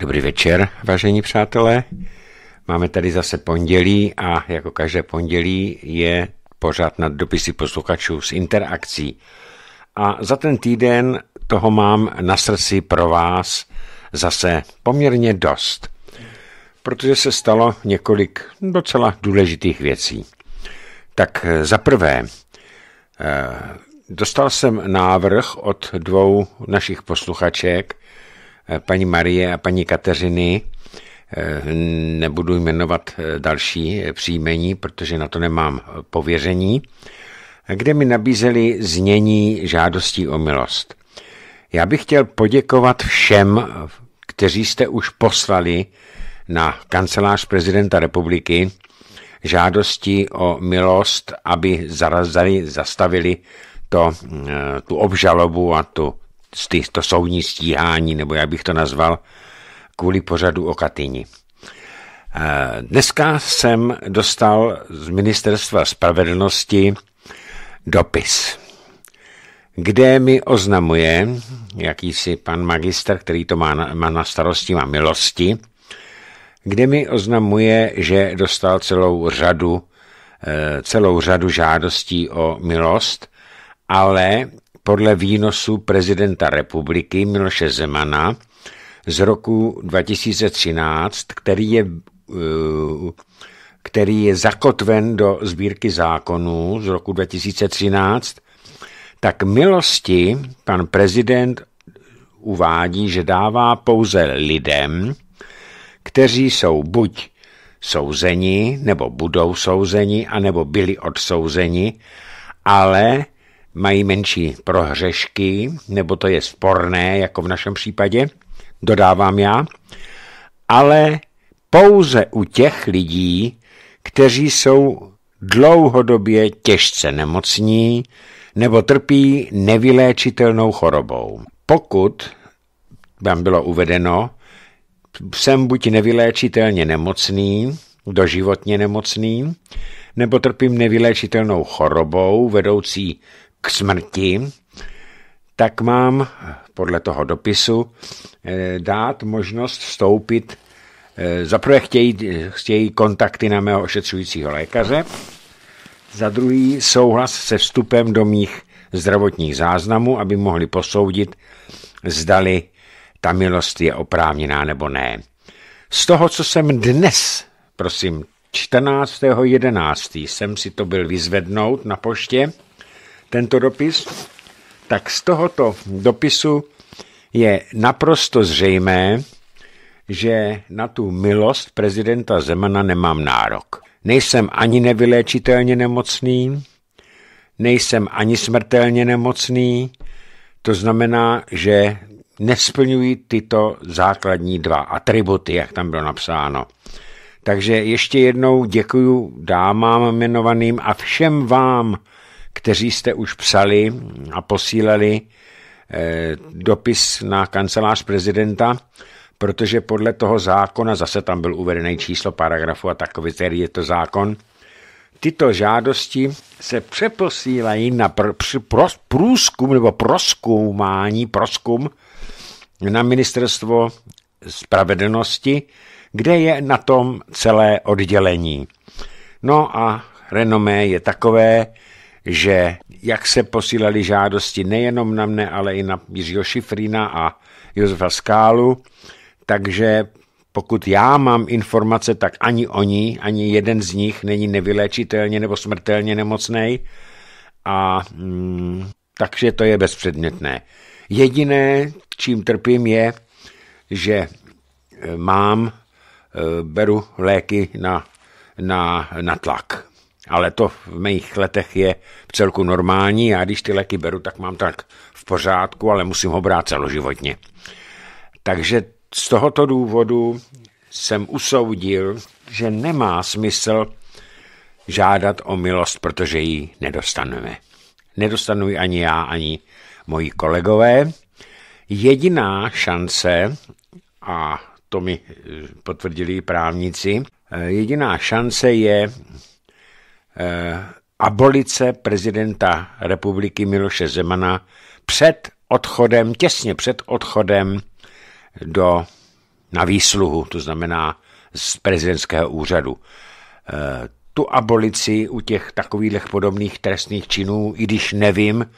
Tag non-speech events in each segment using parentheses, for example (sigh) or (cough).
Dobrý večer, vážení přátelé. Máme tady zase pondělí a jako každé pondělí je pořád nad dopisy posluchačů s interakcí. A za ten týden toho mám na srdci pro vás zase poměrně dost, protože se stalo několik docela důležitých věcí. Tak za prvé, eh, dostal jsem návrh od dvou našich posluchaček, Eh, paní Marie a paní Kateřiny. Eh, nebudu jmenovat eh, další příjmení, protože na to nemám pověření, kde mi nabízeli znění žádostí o milost. Já bych chtěl poděkovat všem, kteří jste už poslali na kancelář prezidenta republiky žádosti o milost, aby zarazali, zastavili to, mm, tu obžalobu a tu to soudní stíhání, nebo jak bych to nazval, kvůli pořadu o Katyni. Eh, dneska jsem dostal z Ministerstva spravedlnosti dopis, kde mi oznamuje jakýsi pan magister, který to má na, má na starosti, má milosti, kde mi oznamuje, že dostal celou řadu, eh, celou řadu žádostí o milost, ale podle výnosu prezidenta republiky Miloše Zemana z roku 2013, který je, eh, který je zakotven do sbírky zákonů z roku 2013, tak milosti pan prezident uvádí, že dává pouze lidem, kteří jsou buď souzeni, nebo budou souzeni, anebo byli odsouzeni, ale mají menší prohřešky, nebo to je sporné, jako v našem případě, dodávám já, ale pouze u těch lidí, kteří jsou dlouhodobě těžce nemocní nebo trpí nevyléčitelnou chorobou. Pokud vám bylo uvedeno, jsem buď nevyléčitelně nemocný, doživotně nemocný, nebo trpím nevyléčitelnou chorobou vedoucí k smrti, tak mám podle toho dopisu eh, dát možnost vstoupit. Eh, za prvé chtějí, chtějí kontakty na mého ošetřujícího lékaře, za druhý souhlas se vstupem do mých zdravotních záznamů, aby mohli posoudit, zdali ta milost je oprávněná nebo ne. Z toho, co jsem dnes, prosím, 14.11. jsem si to byl vyzvednout na poště, tento dopis, tak z tohoto dopisu je naprosto zřejmé, že na tu milost prezidenta Zemana nemám nárok. Nejsem ani nevyléčitelně nemocný, nejsem ani smrtelně nemocný, to znamená, že nesplňují tyto základní dva atributy, jak tam bylo napsáno. Takže ještě jednou děkuji dámám jmenovaným a všem vám, kteří jste už psali a posílali eh, dopis na kancelář prezidenta, protože podle toho zákona, zase tam byl uvedený číslo paragrafu a takový, který je to zákon, tyto žádosti se přeposílají na pr- pr- pr- průzkum nebo proskoumání, proskum na ministerstvo spravedlnosti, kde je na tom celé oddělení. No a renomé je takové, že jak se posílali žádosti nejenom na mne, ale i na Jiřího Šifrina a Josefa Skálu, takže pokud já mám informace, tak ani oni, ani jeden z nich není nevyléčitelně nebo smrtelně nemocný. A mm, takže to je bezpředmětné. Jediné, čím trpím, je, že e, mám, e, beru léky na, na, na tlak ale to v mých letech je v celku normální. Já když ty léky beru, tak mám tak v pořádku, ale musím ho brát celoživotně. Takže z tohoto důvodu jsem usoudil, že nemá smysl žádat o milost, protože ji nedostaneme. Nedostanu ji ani já, ani moji kolegové. Jediná šance, a to mi potvrdili právníci, jediná šance je Eh, abolice prezidenta republiky Miloše Zemana před odchodem, těsně před odchodem do, na výsluhu, to znamená z prezidentského úřadu. Eh, tu abolici u těch takových podobných trestných činů, i když nevím,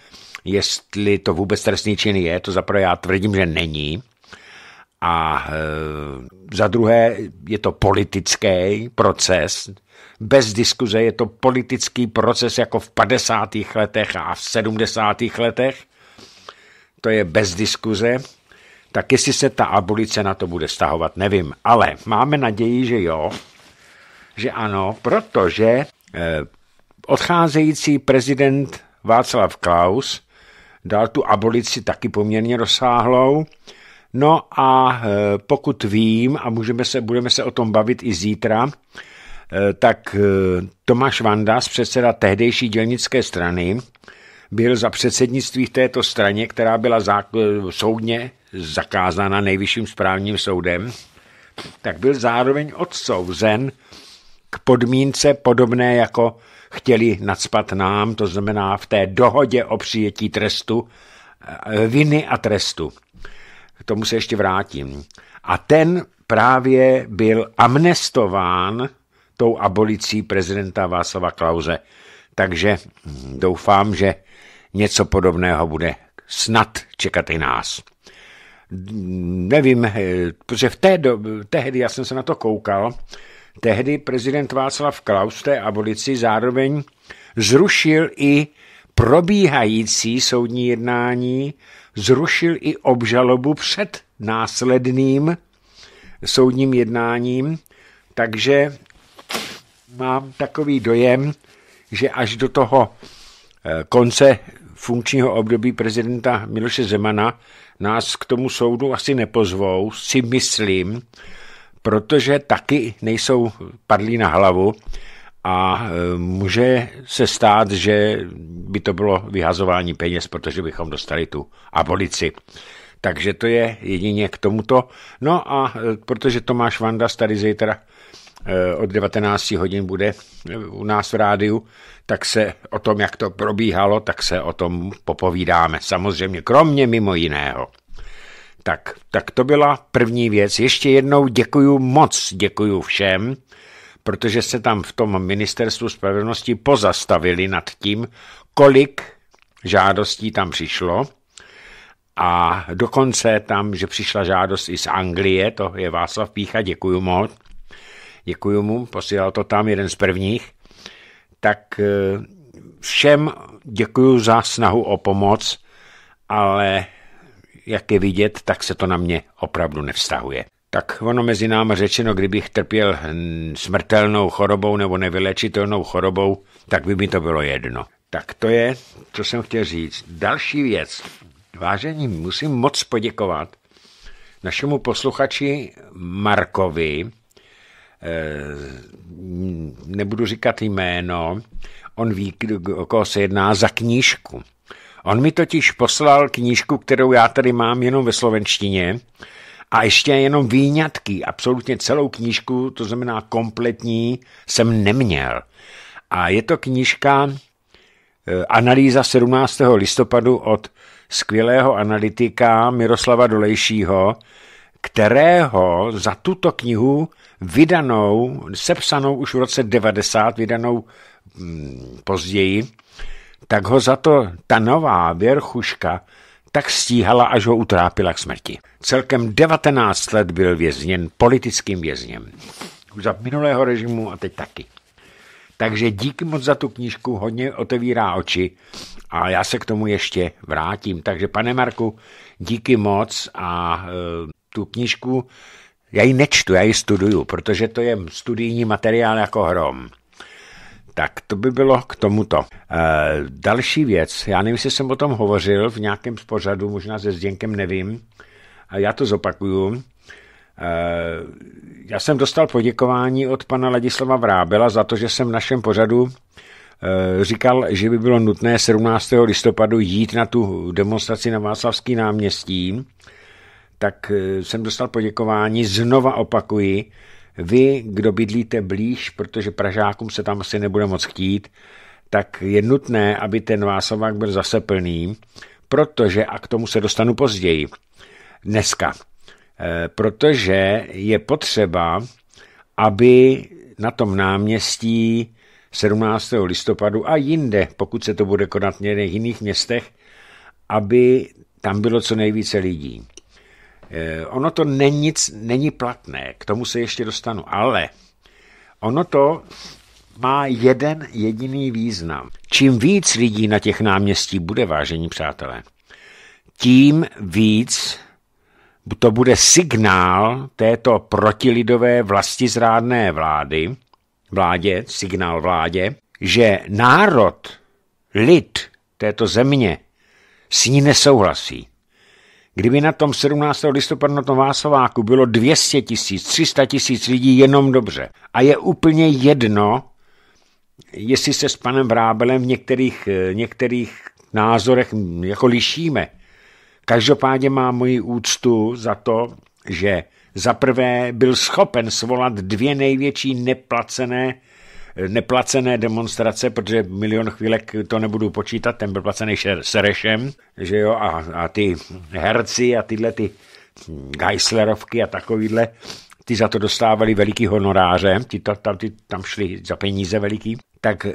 jestli to vůbec trestný čin je, to zaprvé já tvrdím, že není, a eh, za druhé je to politický proces, bez diskuze je to politický proces jako v 50. letech a v 70. letech. To je bez diskuze. Tak jestli se ta abolice na to bude stahovat, nevím. Ale máme naději, že jo, že ano, protože eh, odcházející prezident Václav Klaus dal tu abolici taky poměrně rozsáhlou. No a eh, pokud vím, a můžeme se, budeme se o tom bavit i zítra, Eh, tak eh, Tomáš Vandas, předseda tehdejší dělnické strany, byl za předsednictví v této straně, která byla eh, soudně zakázána nejvyšším správním soudem, tak byl zároveň odsouzen k podmínce podobné, jako chtěli nadspat nám, to znamená v té dohodě o přijetí trestu, viny a trestu. K tomu se ještě vrátím. A ten právě byl amnestován tou abolicí prezidenta Václava Klauze. Takže doufám, že něco podobného bude snad čekat i nás. Nevím, eh, protože v té době, tehdy, já jsem se na to koukal, tehdy prezident Václav Klaus té abolici zároveň zrušil i probíhající soudní jednání, zrušil i obžalobu před následným soudním jednáním, takže mám takový dojem, že až do toho eh, konce funkčního období prezidenta Miloše Zemana nás k tomu soudu asi nepozvou, si myslím, protože taky nejsou padlí na hlavu a eh, může se stát, že by to bylo vyhazování peněz, protože bychom dostali tu abolici. Takže to je jedině k tomuto. No a eh, protože Tomáš Vandas tady zítra Eh, od 19 hodin bude eh, u nás v rádiu, tak se o tom, jak to probíhalo, tak se o tom popovídáme. Samozřejmě, kromě mimo jiného. Tak, tak to byla první věc. Ještě jednou děkuju moc, děkuju všem, protože se tam v tom ministerstvu spravedlnosti pozastavili nad tím, kolik žádostí tam přišlo. A dokonce tam, že přišla žádost i z Anglie, to je Václav Pícha, děkuju moc děkuji mu, posílal to tam jeden z prvních, tak eh, všem děkuji za snahu o pomoc, ale jak je vidět, tak se to na mě opravdu nevztahuje. Tak ono mezi námi řečeno, kdybych trpěl smrtelnou chorobou nebo nevylečitelnou chorobou, tak by mi to bylo jedno. Tak to je, co jsem chtěl říct. Další věc. Vážení, musím moc poděkovat našemu posluchači Markovi, Eh, nebudu říkat jméno, on ví, o koho se jedná za knížku. On mi totiž poslal knížku, kterou já tady mám jenom ve slovenštině, a ještě jenom výňatky, absolutně celou knížku, to znamená kompletní, jsem neměl. A je to knížka eh, Analýza 17. listopadu od skvělého analytika Miroslava Dolejšího, kterého za tuto knihu vydanou, sepsanou už v roce 90, vydanou hmm, později, tak ho za to ta nová věrchuška tak stíhala, až ho utrápila k smrti. Celkem 19 let byl vězněn politickým vězněm. Už za minulého režimu a teď taky. Takže díky moc za tu knížku, hodně otevírá oči a já se k tomu ještě vrátím. Takže pane Marku, díky moc a eh, tu knížku, já ji nečtu, já ji studuju, protože to je studijní materiál jako hrom. Tak to by bylo k tomuto. E, další věc, já nevím, jestli jsem o tom hovořil v nějakém z pořadu, možná se Zděnkem nevím, a já to zopakuju. E, já jsem dostal poděkování od pana Ladislava Vrábela za to, že jsem v našem pořadu e, říkal, že by bylo nutné 17. listopadu jít na tu demonstraci na Václavský náměstí tak eh, jsem dostal poděkování. Znova opakuji, vy, kdo bydlíte blíž, protože Pražákům se tam asi nebude moc chtít, tak je nutné, aby ten Vásovák byl zase plný, protože, a k tomu se dostanu později, dneska, eh, protože je potřeba, aby na tom náměstí 17. listopadu a jinde, pokud se to bude konat v jiných městech, aby tam bylo co nejvíce lidí. Eh, ono to není, nic, není platné, k tomu se ještě dostanu, ale ono to má jeden jediný význam. Čím víc lidí na těch náměstí bude, vážení přátelé, tím víc to bude signál této protilidové vlastizrádné vlády, vládě, signál vládě, že národ, lid této země s ní nesouhlasí. Kdyby na tom 17. listopadu na tom Vásováku bylo 200 tisíc, 300 tisíc lidí jenom dobře a je úplně jedno, jestli se s panem Vrábelem v některých, eh, některých názorech jako lišíme. Každopádně má moji úctu za to, že za prvé byl schopen svolat dvě největší neplacené neplacené demonstrace, protože milion chvílek to nebudu počítat, ten byl placený Serešem, že jo, a, a ty herci a tyhle ty Geislerovky a takovýhle, ty za to dostávali veliký honoráře, ti to, tam, ty tam šli za peníze veliký, tak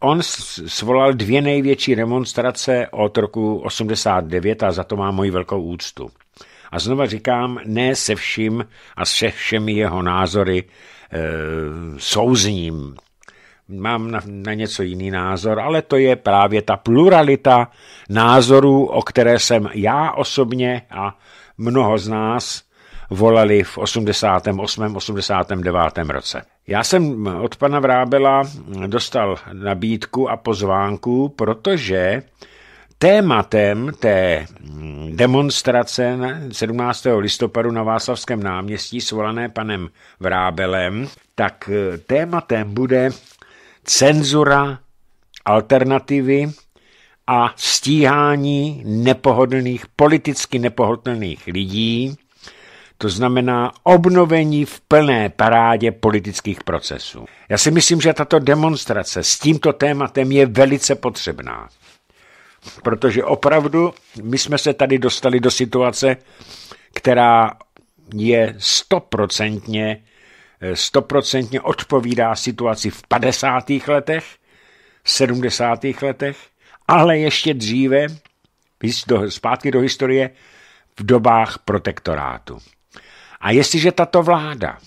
on svolal dvě největší demonstrace od roku 89 a za to má moji velkou úctu. A znova říkám, ne se vším a se všemi jeho názory e, souzním mám na, na něco jiný názor, ale to je právě ta pluralita názorů, o které jsem já osobně a mnoho z nás volali v 88. 89. roce. Já jsem od pana Vrábela dostal nabídku a pozvánku, protože tématem té demonstrace 17. listopadu na Václavském náměstí svolané panem Vrábelem, tak tématem bude cenzura, alternativy a stíhání nepohodlných, politicky nepohodlných lidí, to znamená obnovení v plné parádě politických procesů. Já si myslím, že tato demonstrace s tímto tématem je velice potřebná, protože opravdu my jsme se tady dostali do situace, která je stoprocentně stoprocentně odpovídá situaci v 50. letech, 70. letech, ale ještě dříve, do, zpátky do historie, v dobách protektorátu. A jestliže tato vláda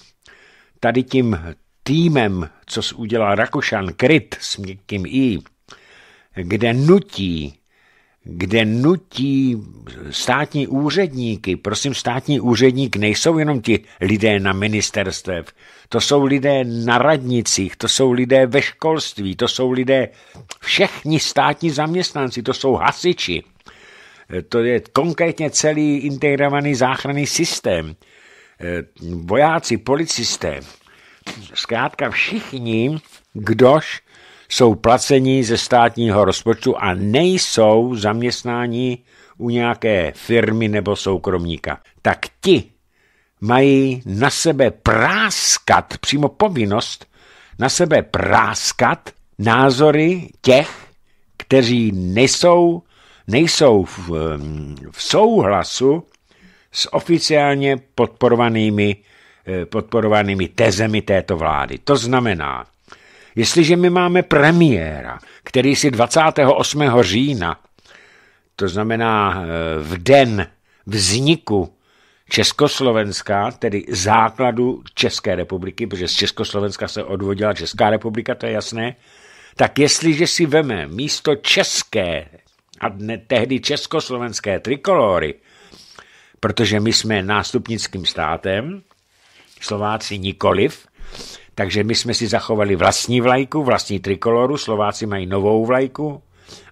tady tím týmem, co udělal Rakušan Kryt s měkkým I, kde nutí kde nutí státní úředníky, prosím, státní úředník nejsou jenom ti lidé na ministerstvech, to jsou lidé na radnicích, to jsou lidé ve školství, to jsou lidé všichni státní zaměstnanci, to jsou hasiči, to je konkrétně celý integrovaný záchranný systém, vojáci, policisté, zkrátka všichni, kdož jsou placení ze státního rozpočtu a nejsou zaměstnání u nějaké firmy nebo soukromníka. Tak ti mají na sebe práskat, přímo povinnost, na sebe práskat názory těch, kteří nejsou, nejsou v, v souhlasu s oficiálně podporovanými, eh, podporovanými tezemi této vlády. To znamená, Jestliže my máme premiéra, který si 28. října, to znamená eh, v den vzniku Československa, tedy základu České republiky, protože z Československa se odvodila Česká republika, to je jasné, tak jestliže si veme místo české a dne, tehdy československé trikolory, protože my jsme nástupnickým státem, Slováci nikoliv, takže my jsme si zachovali vlastní vlajku, vlastní trikoloru, Slováci mají novou vlajku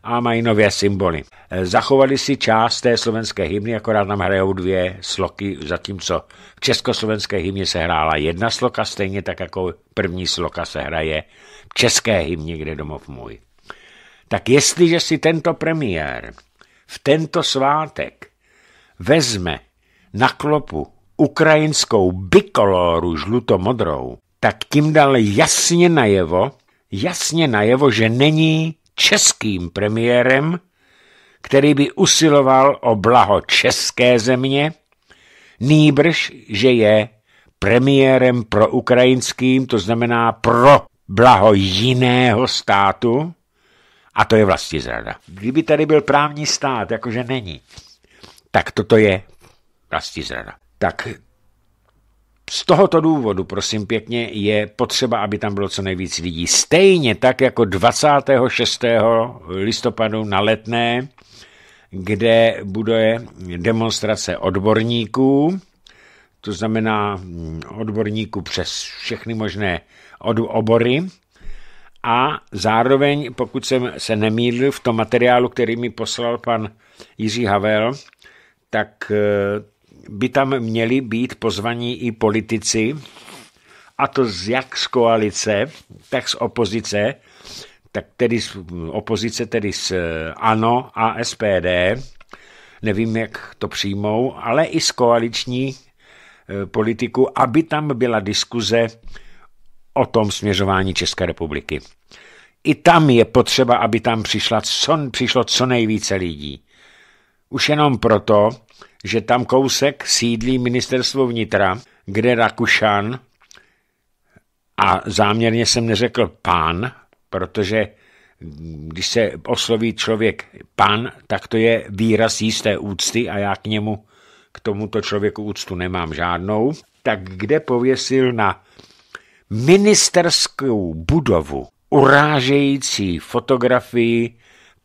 a mají nové symboly. Eh, zachovali si část té slovenské hymny, akorát nám hrajou dvě sloky, zatímco v československé hymně se hrála jedna sloka, stejně tak jako první sloka se hraje v české hymně, kde domov můj. Tak jestliže si tento premiér v tento svátek vezme na klopu ukrajinskou bikoloru žluto-modrou, tak tím dal jasně najevo, jasně najevo, že není českým premiérem, který by usiloval o blaho české země, nýbrž, že je premiérem pro ukrajinským, to znamená pro blaho jiného státu, a to je vlastně zrada. Kdyby tady byl právní stát, jakože není, tak toto je vlastně zrada. Tak z tohoto důvodu, prosím pěkně, je potřeba, aby tam bylo co nejvíc lidí. Stejně tak jako 26. listopadu na letné, kde bude demonstrace odborníků, to znamená mm, odborníků přes všechny možné obory. A zároveň, pokud jsem se nemýlil v tom materiálu, který mi poslal pan Jiří Havel, tak eh, by tam měli být pozvaní i politici, a to z jak z koalice, tak z opozice, tak tedy z opozice, tedy z eh, ANO a SPD, nevím, jak to přijmou, ale i z koaliční eh, politiku, aby tam byla diskuze o tom směřování České republiky. I tam je potřeba, aby tam přišla co, přišlo co nejvíce lidí. Už jenom proto, že tam kousek sídlí ministerstvo vnitra, kde Rakušan, a záměrně jsem neřekl pán, protože když se osloví člověk pan, tak to je výraz jisté úcty a já k němu, k tomuto člověku úctu nemám žádnou, tak kde pověsil na ministerskou budovu urážející fotografii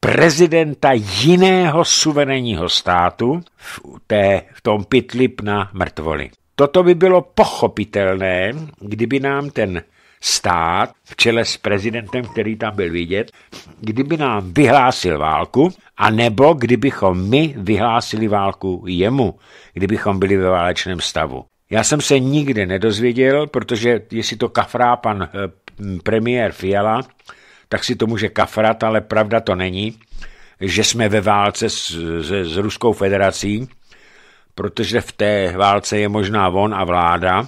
prezidenta jiného suverénního státu v, té, v tom pitlip na mrtvoli. Toto by bylo pochopitelné, kdyby nám ten stát v čele s prezidentem, který tam byl vidět, kdyby nám vyhlásil válku, a nebo kdybychom my vyhlásili válku jemu, kdybychom byli ve válečném stavu. Já jsem se nikdy nedozvěděl, protože jestli to kafrá pan eh, premiér Fiala, tak si to může kafrat, ale pravda to není, že jsme ve válce s, s, s Ruskou federací, protože v té válce je možná on a vláda.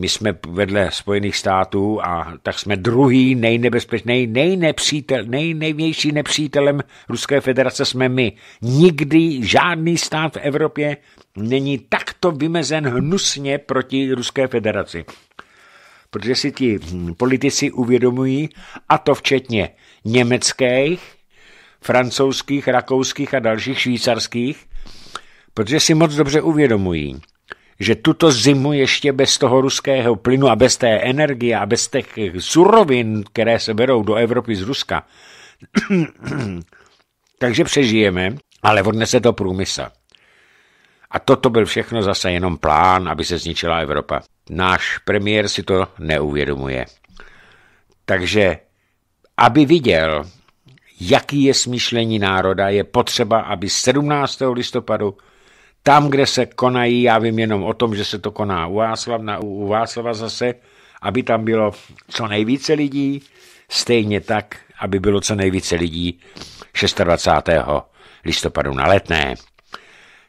My jsme vedle Spojených států a tak jsme druhý nejnebezpečný, nejnepřítel, nejnejvětší nepřítelem Ruské federace jsme my. Nikdy žádný stát v Evropě není takto vymezen hnusně proti Ruské federaci protože si ti hm, politici uvědomují, a to včetně německých, francouzských, rakouských a dalších švýcarských, protože si moc dobře uvědomují, že tuto zimu ještě bez toho ruského plynu a bez té energie a bez těch surovin, které se berou do Evropy z Ruska, (clears throat) takže přežijeme, ale odnese to průmysl. A toto byl všechno zase jenom plán, aby se zničila Evropa. Náš premiér si to neuvědomuje. Takže, aby viděl, jaký je smýšlení národa, je potřeba, aby 17. listopadu tam, kde se konají, já vím jenom o tom, že se to koná u Václava, u, u Václava zase, aby tam bylo co nejvíce lidí, stejně tak, aby bylo co nejvíce lidí 26. listopadu na letné.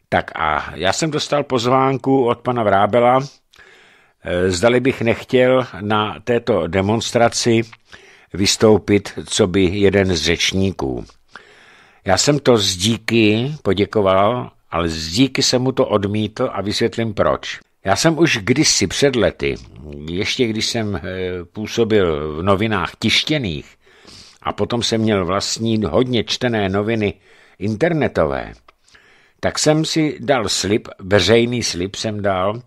Tak a já jsem dostal pozvánku od pana Vrábela, eh, zdali bych nechtěl na této demonstraci vystoupit, co by jeden z řečníků. Já jsem to z díky poděkoval, ale z díky jsem mu to odmítl a vysvětlím proč. Já jsem už kdysi před lety, ještě když jsem eh, působil v novinách tištěných a potom jsem měl vlastní hodně čtené noviny internetové, tak jsem si dal slib, veřejný slib jsem dal,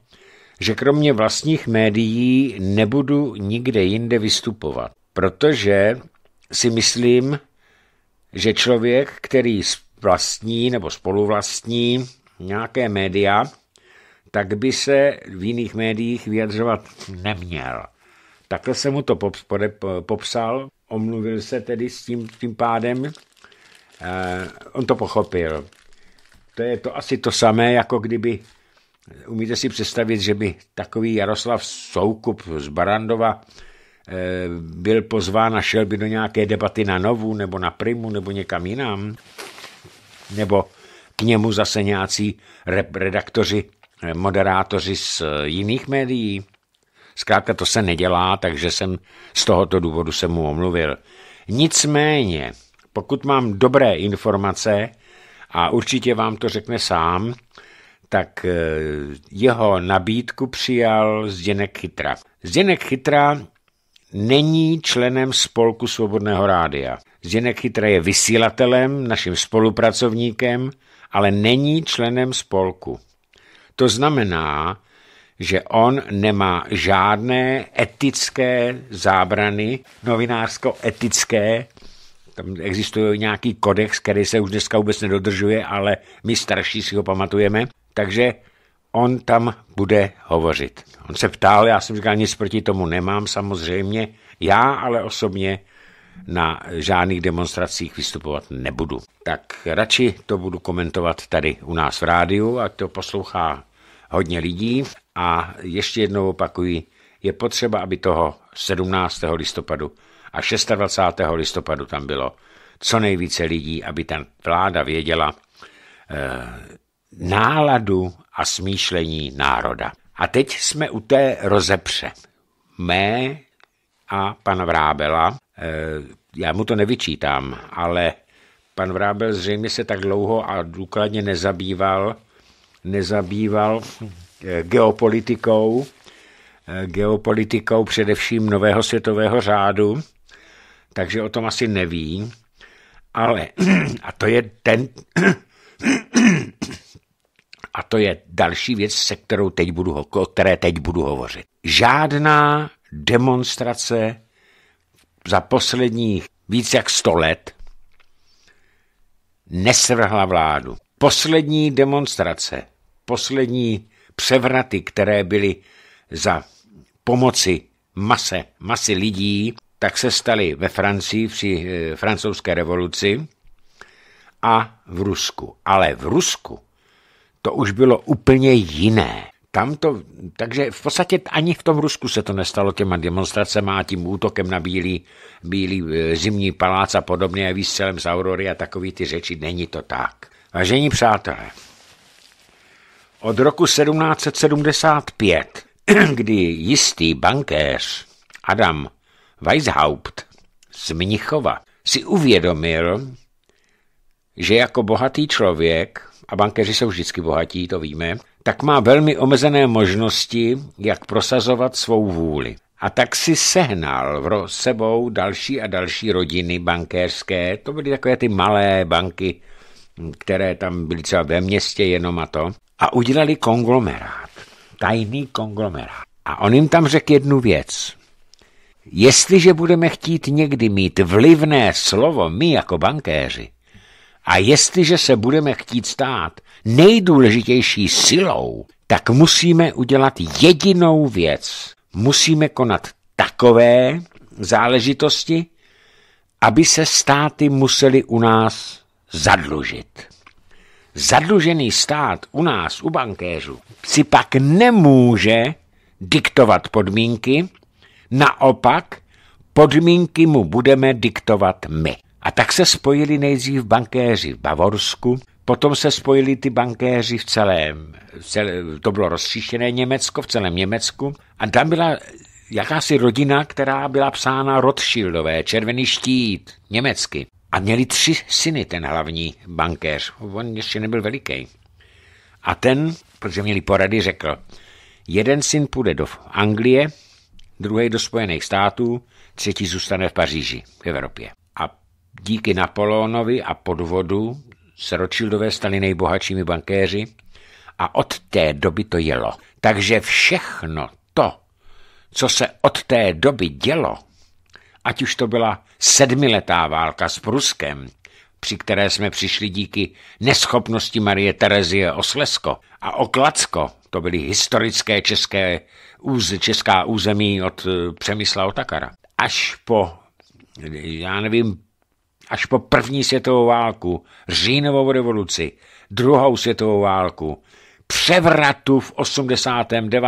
že kromě vlastních médií nebudu nikde jinde vystupovat, protože si myslím, že člověk, který vlastní nebo spoluvlastní nějaké média, tak by se v jiných médiích vyjadřovat neměl. Takhle jsem mu to popsal, omluvil se tedy s tím, tím pádem, eh, on to pochopil. To je to asi to samé, jako kdyby, umíte si představit, že by takový Jaroslav Soukup z Barandova eh, byl pozván a šel by do nějaké debaty na Novu, nebo na Primu, nebo někam jinam, nebo k němu zase nějací redaktoři, eh, moderátoři z eh, jiných médií. Zkrátka to se nedělá, takže jsem z tohoto důvodu se mu omluvil. Nicméně, pokud mám dobré informace, a určitě vám to řekne sám, tak eh, jeho nabídku přijal Zděnek Chytra. Zděnek Chytra není členem spolku Svobodného rádia. Zdeněk Chytra je vysílatelem, naším spolupracovníkem, ale není členem spolku. To znamená, že on nemá žádné etické zábrany, novinářsko-etické, tam existuje nějaký kodex, který se už dneska vůbec nedodržuje, ale my starší si ho pamatujeme. Takže on tam bude hovořit. On se ptal, já jsem říkal, nic proti tomu nemám samozřejmě. Já ale osobně na žádných demonstracích vystupovat nebudu. Tak radši to budu komentovat tady u nás v rádiu, a to poslouchá hodně lidí. A ještě jednou opakuji, je potřeba, aby toho 17. listopadu a 26. listopadu tam bylo co nejvíce lidí, aby ta vláda věděla eh, náladu a smýšlení národa. A teď jsme u té rozepře. Mé a pan Vrábela, eh, já mu to nevyčítám, ale pan Vrábel zřejmě se tak dlouho a důkladně nezabýval, nezabýval eh, geopolitikou, eh, geopolitikou především nového světového řádu, takže o tom asi neví, ale, (clears throat) a to je ten, (clears throat) a to je další věc, se kterou teď budu, o které teď budu hovořit. Žádná demonstrace za posledních víc jak sto let nesvrhla vládu. Poslední demonstrace, poslední převraty, které byly za pomoci mase, masy lidí, tak se staly ve Francii při eh, francouzské revoluci a v Rusku. Ale v Rusku to už bylo úplně jiné. Tam to, takže v podstatě ani v tom Rusku se to nestalo těma demonstracemi a tím útokem na bílý, bílý eh, zimní palác a podobně, a výstřelem z Aurory a takový ty řeči, není to tak. Vážení přátelé, od roku 1775, (clears throat) kdy jistý bankéř Adam Weishaupt z Mnichova si uvědomil, že jako bohatý člověk, a bankéři jsou vždycky bohatí, to víme, tak má velmi omezené možnosti, jak prosazovat svou vůli. A tak si sehnal v sebou další a další rodiny bankéřské. To byly takové ty malé banky, které tam byly třeba ve městě jenom a to. A udělali konglomerát. Tajný konglomerát. A on jim tam řekl jednu věc. Jestliže budeme chtít někdy mít vlivné slovo my jako bankéři, a jestliže se budeme chtít stát nejdůležitější silou, tak musíme udělat jedinou věc. Musíme konat takové záležitosti, aby se státy museli u nás zadlužit. Zadlužený stát u nás, u bankéřů, si pak nemůže diktovat podmínky, Naopak, podmínky mu budeme diktovat my. A tak se spojili nejdřív bankéři v Bavorsku, potom se spojili ty bankéři v celém, v to bylo rozstříštěné Německo, v celém Německu a tam byla jakási rodina, která byla psána Rothschildové, Červený štít, německy. A měli tři syny, ten hlavní bankéř. On ještě nebyl veliký. A ten, protože měli porady, řekl, jeden syn půjde do Anglie, druhý do Spojených států, třetí zůstane v Paříži, v Evropě. A díky Napoleonovi a podvodu se Rothschildové stali nejbohatšími bankéři a od té doby to jelo. Takže všechno to, co se od té doby dělo, ať už to byla sedmiletá válka s Pruskem, při které jsme přišli díky neschopnosti Marie Terezie o Slesko a o Klacko, to byly historické české, úz, česká území od eh, Přemysla Otakara. Až po, já nevím, až po první světovou válku, říjnovou revoluci, druhou světovou válku, převratu v 89.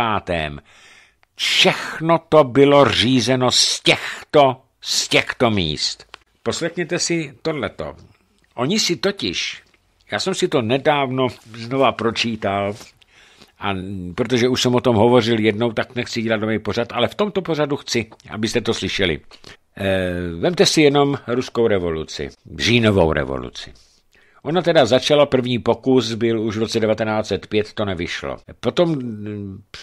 Všechno to bylo řízeno z těchto, z těchto míst. Poslechněte si tohleto. Oni si totiž, já jsem si to nedávno znova pročítal, a protože už jsem o tom hovořil jednou, tak nechci dělat nový pořad, ale v tomto pořadu chci, abyste to slyšeli. E, vemte si jenom ruskou revoluci, břínovou revoluci. Ona teda začala, první pokus byl už v roce 1905, to nevyšlo. Potom eh,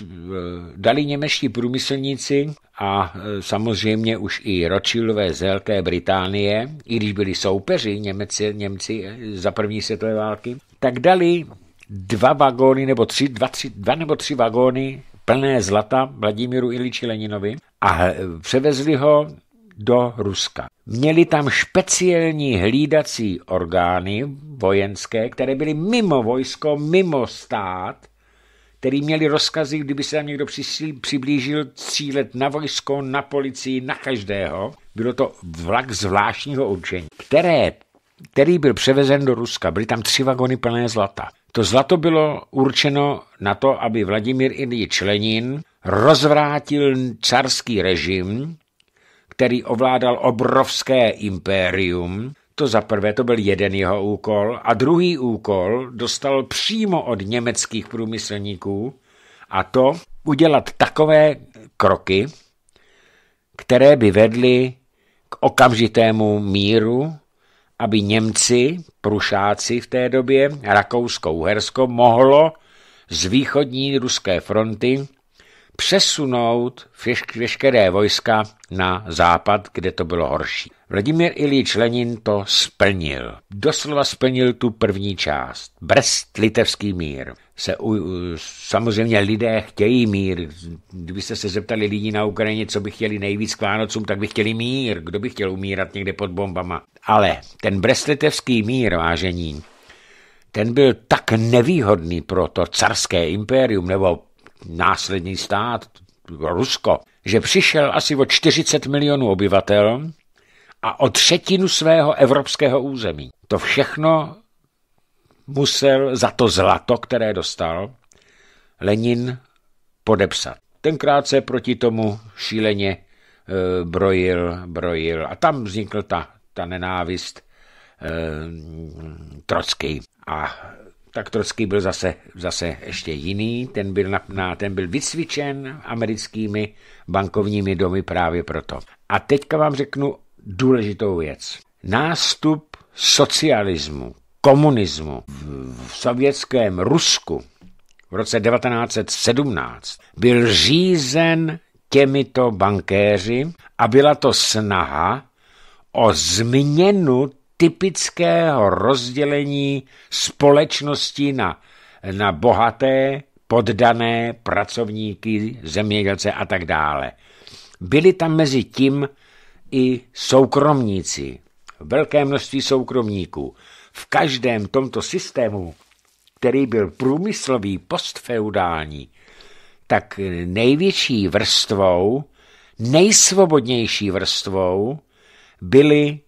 dali němečtí průmyslníci a eh, samozřejmě už i ročilové z Velké Británie, i když byli soupeři Němci, Němci za první světové války, tak dali dva vagóny nebo tři, dva, tři, dva nebo tři vagóny plné zlata Vladimíru Iliči Leninovi a převezli ho do Ruska. Měli tam speciální hlídací orgány vojenské, které byly mimo vojsko, mimo stát, který měli rozkazy, kdyby se tam někdo přiblížil cílet na vojsko, na policii, na každého. Bylo to vlak zvláštního určení, které, který byl převezen do Ruska. Byly tam tři vagony plné zlata. To zlato bylo určeno na to, aby Vladimír Ilič Lenin rozvrátil carský režim, který ovládal obrovské impérium. To za prvé, to byl jeden jeho úkol. A druhý úkol dostal přímo od německých průmyslníků a to udělat takové kroky, které by vedly k okamžitému míru aby Němci, Prušáci v té době, Rakousko-Uhersko mohlo z východní ruské fronty přesunout veškeré vojska na západ, kde to bylo horší. Vladimír Ilič Lenin to splnil. Doslova splnil tu první část. Brest-Litevský mír se u, samozřejmě lidé chtějí mír. Kdybyste se zeptali lidí na Ukrajině, co by chtěli nejvíc k Vánocům, tak by chtěli mír. Kdo by chtěl umírat někde pod bombama? Ale ten bresletevský mír, vážení, ten byl tak nevýhodný pro to carské impérium nebo následný stát, Rusko, že přišel asi o 40 milionů obyvatel a o třetinu svého evropského území. To všechno musel za to zlato, které dostal, Lenin podepsat. Tenkrát se proti tomu šíleně e, brojil, brojil a tam vznikl ta, ta nenávist e, Trocký. A tak Trocký byl zase, zase ještě jiný, ten byl, na, na, ten byl vycvičen americkými bankovními domy právě proto. A teďka vám řeknu důležitou věc. Nástup socialismu komunismu v sovětském Rusku v roce 1917 byl řízen těmito bankéři a byla to snaha o změnu typického rozdělení společnosti na, na bohaté, poddané, pracovníky, zemědělce a tak dále. Byli tam mezi tím i soukromníci, velké množství soukromníků. V každém tomto systému, který byl průmyslový, postfeudální, tak největší vrstvou, nejsvobodnější vrstvou byli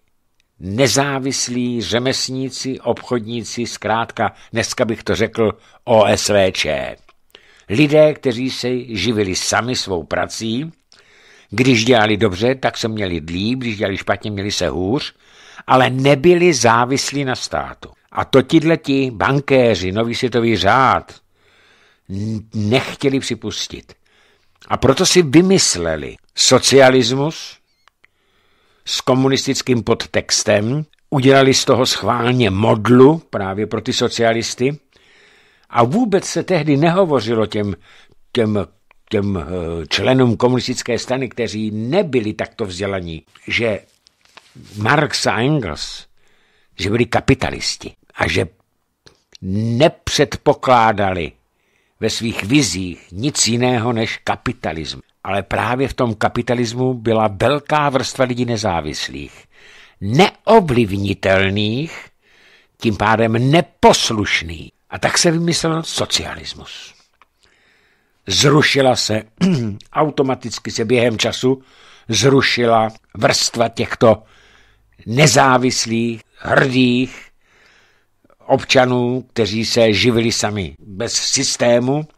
nezávislí řemesníci, obchodníci, zkrátka dneska bych to řekl OSVČ. Lidé, kteří se živili sami svou prací, když dělali dobře, tak se měli dlí, když dělali špatně, měli se hůř ale nebyli závislí na státu. A to tihleti bankéři, nový světový řád, nechtěli připustit. A proto si vymysleli socialismus s komunistickým podtextem, udělali z toho schválně modlu právě pro ty socialisty a vůbec se tehdy nehovořilo těm, těm, těm eh, členům komunistické strany, kteří nebyli takto vzdělaní, že Marx a Engels, že byli kapitalisti a že nepředpokládali ve svých vizích nic jiného než kapitalismus. Ale právě v tom kapitalismu byla velká vrstva lidí nezávislých, neovlivnitelných, tím pádem neposlušný. A tak se vymyslel socialismus. Zrušila se, (clears throat) automaticky se během času zrušila vrstva těchto nezávislých, hrdých občanů, kteří se živili sami bez systému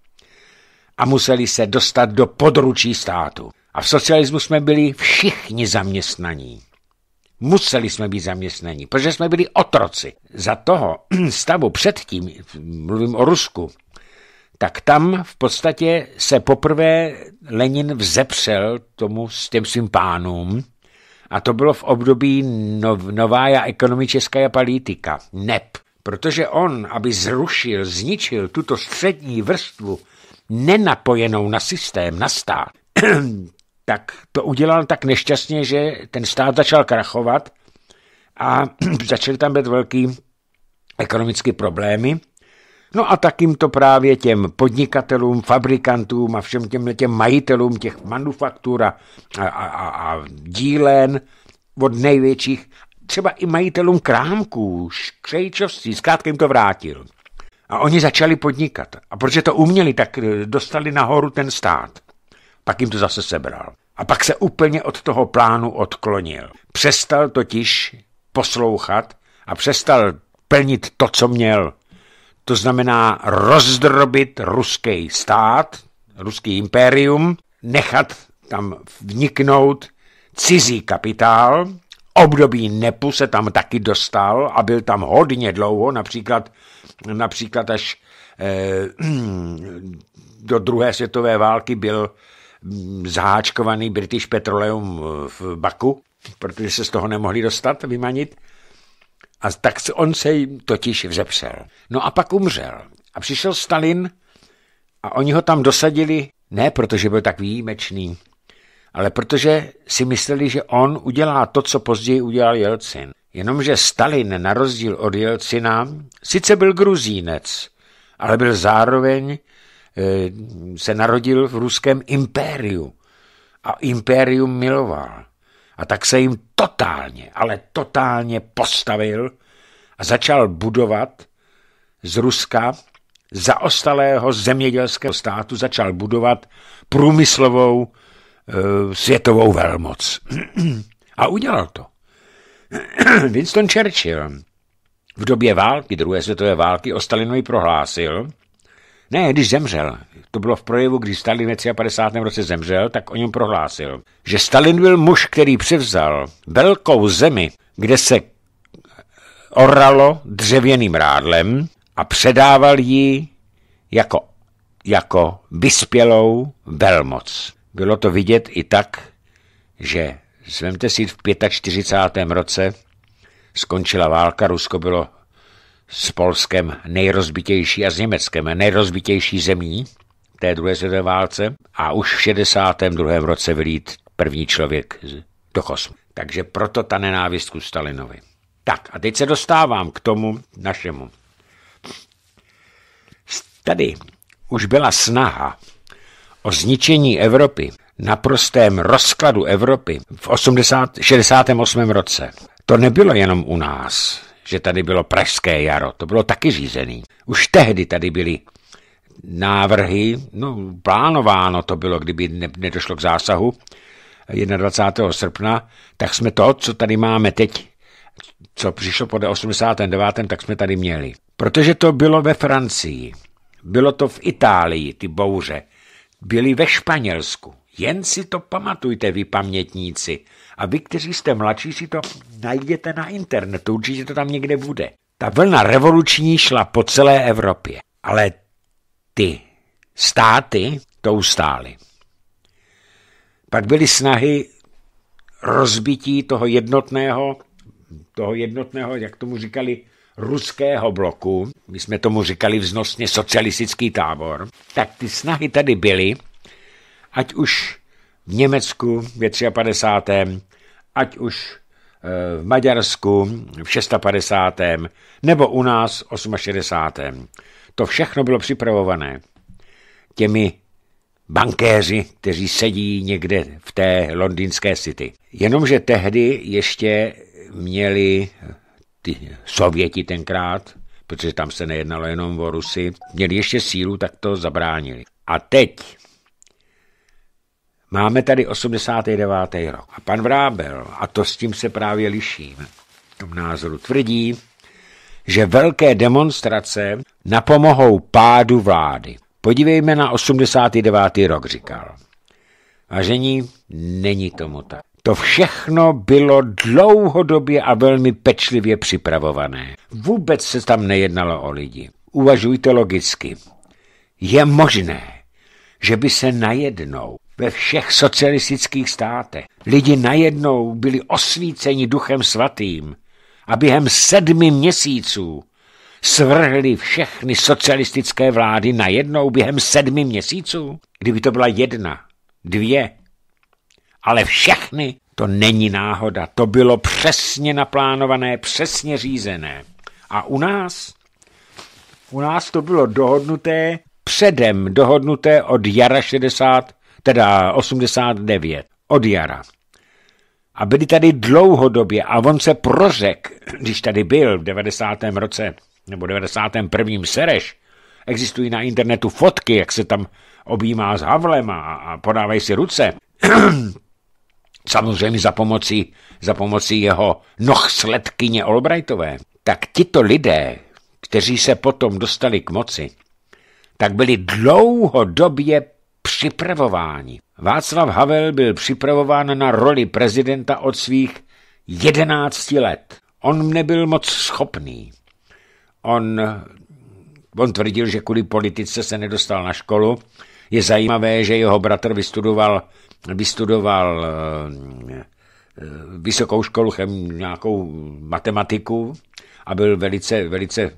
a museli se dostat do područí státu. A v socialismu jsme byli všichni zaměstnaní. Museli jsme být zaměstnaní, protože jsme byli otroci. Za toho (clears throat) stavu předtím, mluvím o Rusku, tak tam v podstatě se poprvé Lenin vzepřel tomu s těm svým pánům, a to bylo v období nov, novája ekonomická politika, NEP. Protože on, aby zrušil, zničil tuto střední vrstvu, nenapojenou na systém, na stát, (clears throat) tak to udělal tak nešťastně, že ten stát začal krachovat a (clears throat) začaly tam být velký ekonomické problémy. No a to právě těm podnikatelům, fabrikantům a všem těm, těm majitelům těch manufaktur a, a, a, a dílen od největších, třeba i majitelům krámků, křejčovství, zkrátka jim to vrátil. A oni začali podnikat. A protože to uměli, tak eh, dostali nahoru ten stát. Pak jim to zase sebral. A pak se úplně od toho plánu odklonil. Přestal totiž poslouchat a přestal plnit to, co měl to znamená rozdrobit ruský stát, ruský impérium, nechat tam vniknout cizí kapitál, období Nepu se tam taky dostal a byl tam hodně dlouho, například, například až eh, (clears throat) do druhé světové války byl mm, zaháčkovaný British Petroleum v Baku, protože se z toho nemohli dostat, vymanit. A tak on se jim totiž vzepřel. No a pak umřel. A přišel Stalin a oni ho tam dosadili, ne protože byl tak výjimečný, ale protože si mysleli, že on udělá to, co později udělal Jelcin. Jenomže Stalin, na rozdíl od Jelcina, sice byl gruzínec, ale byl zároveň, eh, se narodil v ruském impériu a impérium miloval. A tak se jim totálně, ale totálně postavil a začal budovat z Ruska zaostalého zemědělského státu začal budovat průmyslovou e, světovou velmoc. (clears throat) A udělal to. (clears throat) Winston Churchill v době války, druhé světové války, o Stalinovi prohlásil, ne, když zemřel, to bylo v projevu, když Stalin v 53. roce zemřel, tak o něm prohlásil, že Stalin byl muž, který převzal velkou zemi, kde se oralo dřevěným rádlem a předával ji jako, jako vyspělou velmoc. Bylo to vidět i tak, že zvemte si v 45. roce skončila válka, Rusko bylo s Polskem nejrozbitější a s Německem nejrozbitější zemí té druhé světové válce a už v 62. roce vylít první člověk do kosmu. Takže proto ta nenávist ku Stalinovi. Tak a teď se dostávám k tomu našemu. Tady už byla snaha o zničení Evropy, naprostém rozkladu Evropy v 80, 68. roce. To nebylo jenom u nás, že tady bylo Pražské jaro, to bylo taky řízený. Už tehdy tady byly návrhy, no plánováno to bylo, kdyby ne, nedošlo k zásahu 21. srpna, tak jsme to, co tady máme teď, co přišlo po 89., tak jsme tady měli. Protože to bylo ve Francii, bylo to v Itálii, ty bouře, byly ve Španělsku. Jen si to pamatujte, vy pamětníci. A vy, kteří jste mladší, si to najděte na internetu, určitě to tam někde bude. Ta vlna revoluční šla po celé Evropě. Ale ty státy to ustály. Pak byly snahy rozbití toho jednotného, toho jednotného, jak tomu říkali, ruského bloku, my jsme tomu říkali vznosně socialistický tábor, tak ty snahy tady byly, ať už v Německu v 53., ať už eh, v Maďarsku v 56., nebo u nás v 68. To všechno bylo připravované těmi bankéři, kteří sedí někde v té londýnské city. Jenomže tehdy ještě měli ty Sověti tenkrát, protože tam se nejednalo jenom o Rusy, měli ještě sílu, tak to zabránili. A teď máme tady 89. rok. A pan Vrábel, a to s tím se právě liším, v tom názoru tvrdí, že velké demonstrace napomohou pádu vlády. Podívejme na 89. rok, říkal. Vážení, není tomu tak. To všechno bylo dlouhodobě a velmi pečlivě připravované. Vůbec se tam nejednalo o lidi. Uvažujte logicky. Je možné, že by se najednou ve všech socialistických státech lidi najednou byli osvíceni duchem svatým a během sedmi měsíců svrhli všechny socialistické vlády najednou během sedmi měsíců? Kdyby to byla jedna, dvě, ale všechny, to není náhoda. To bylo přesně naplánované, přesně řízené. A u nás? U nás to bylo dohodnuté, předem dohodnuté od jara 60, teda 89, od jara a byli tady dlouhodobě a on se prořek, když tady byl v 90. roce nebo 91. Sereš, existují na internetu fotky, jak se tam objímá s Havlem a, a podávají si ruce. (clears throat) Samozřejmě za pomocí, za pomocí jeho noh sledkyně Albrightové. Tak tito lidé, kteří se potom dostali k moci, tak byli dlouhodobě připravováni. Václav Havel byl připravován na roli prezidenta od svých jedenácti let. On nebyl moc schopný. On, on tvrdil, že kvůli politice se nedostal na školu. Je zajímavé, že jeho bratr vystudoval, vystudoval eh, vysokou školu, chem, nějakou matematiku a byl velice, velice,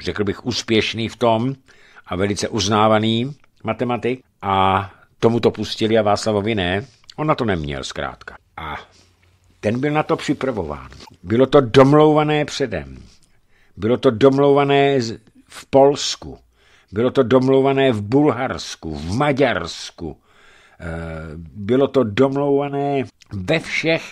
řekl bych, úspěšný v tom a velice uznávaný matematik. A Tomu to pustili a Václavovi ne. On na to neměl zkrátka. A ten byl na to připravován. Bylo to domlouvané předem. Bylo to domlouvané v Polsku. Bylo to domlouvané v Bulharsku, v Maďarsku. Eh, bylo to domlouvané ve všech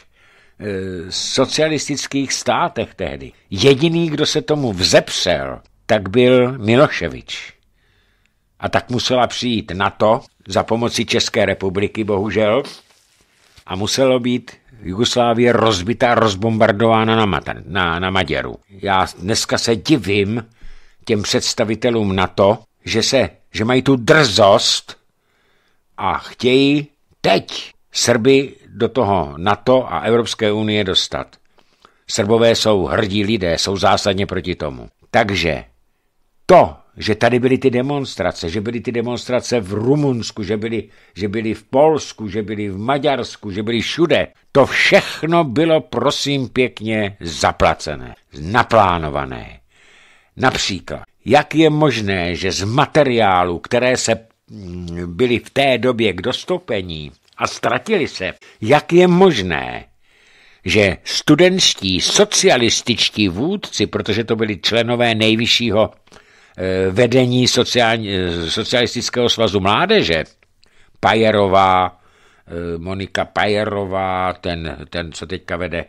eh, socialistických státech tehdy. Jediný, kdo se tomu vzepřel, tak byl Miloševič a tak musela přijít na to, za pomoci České republiky bohužel, a muselo být Jugoslávie rozbitá, rozbombardována na, Mata, na, na Maďaru. Já dneska se divím těm představitelům na to, že, se, že mají tu drzost a chtějí teď Srby do toho NATO a Evropské unie dostat. Srbové jsou hrdí lidé, jsou zásadně proti tomu. Takže to, že tady byly ty demonstrace, že byly ty demonstrace v Rumunsku, že byly, že byly v Polsku, že byly v Maďarsku, že byly všude. To všechno bylo, prosím pěkně, zaplacené, naplánované. Například, jak je možné, že z materiálu, které se mm, byly v té době k dostoupení a ztratili se, jak je možné, že studentští socialističtí vůdci, protože to byli členové nejvyššího Eh, vedení sociální, eh, socialistického svazu mládeže, Pajerová, eh, Monika Pajerová, ten, ten, co teďka vede,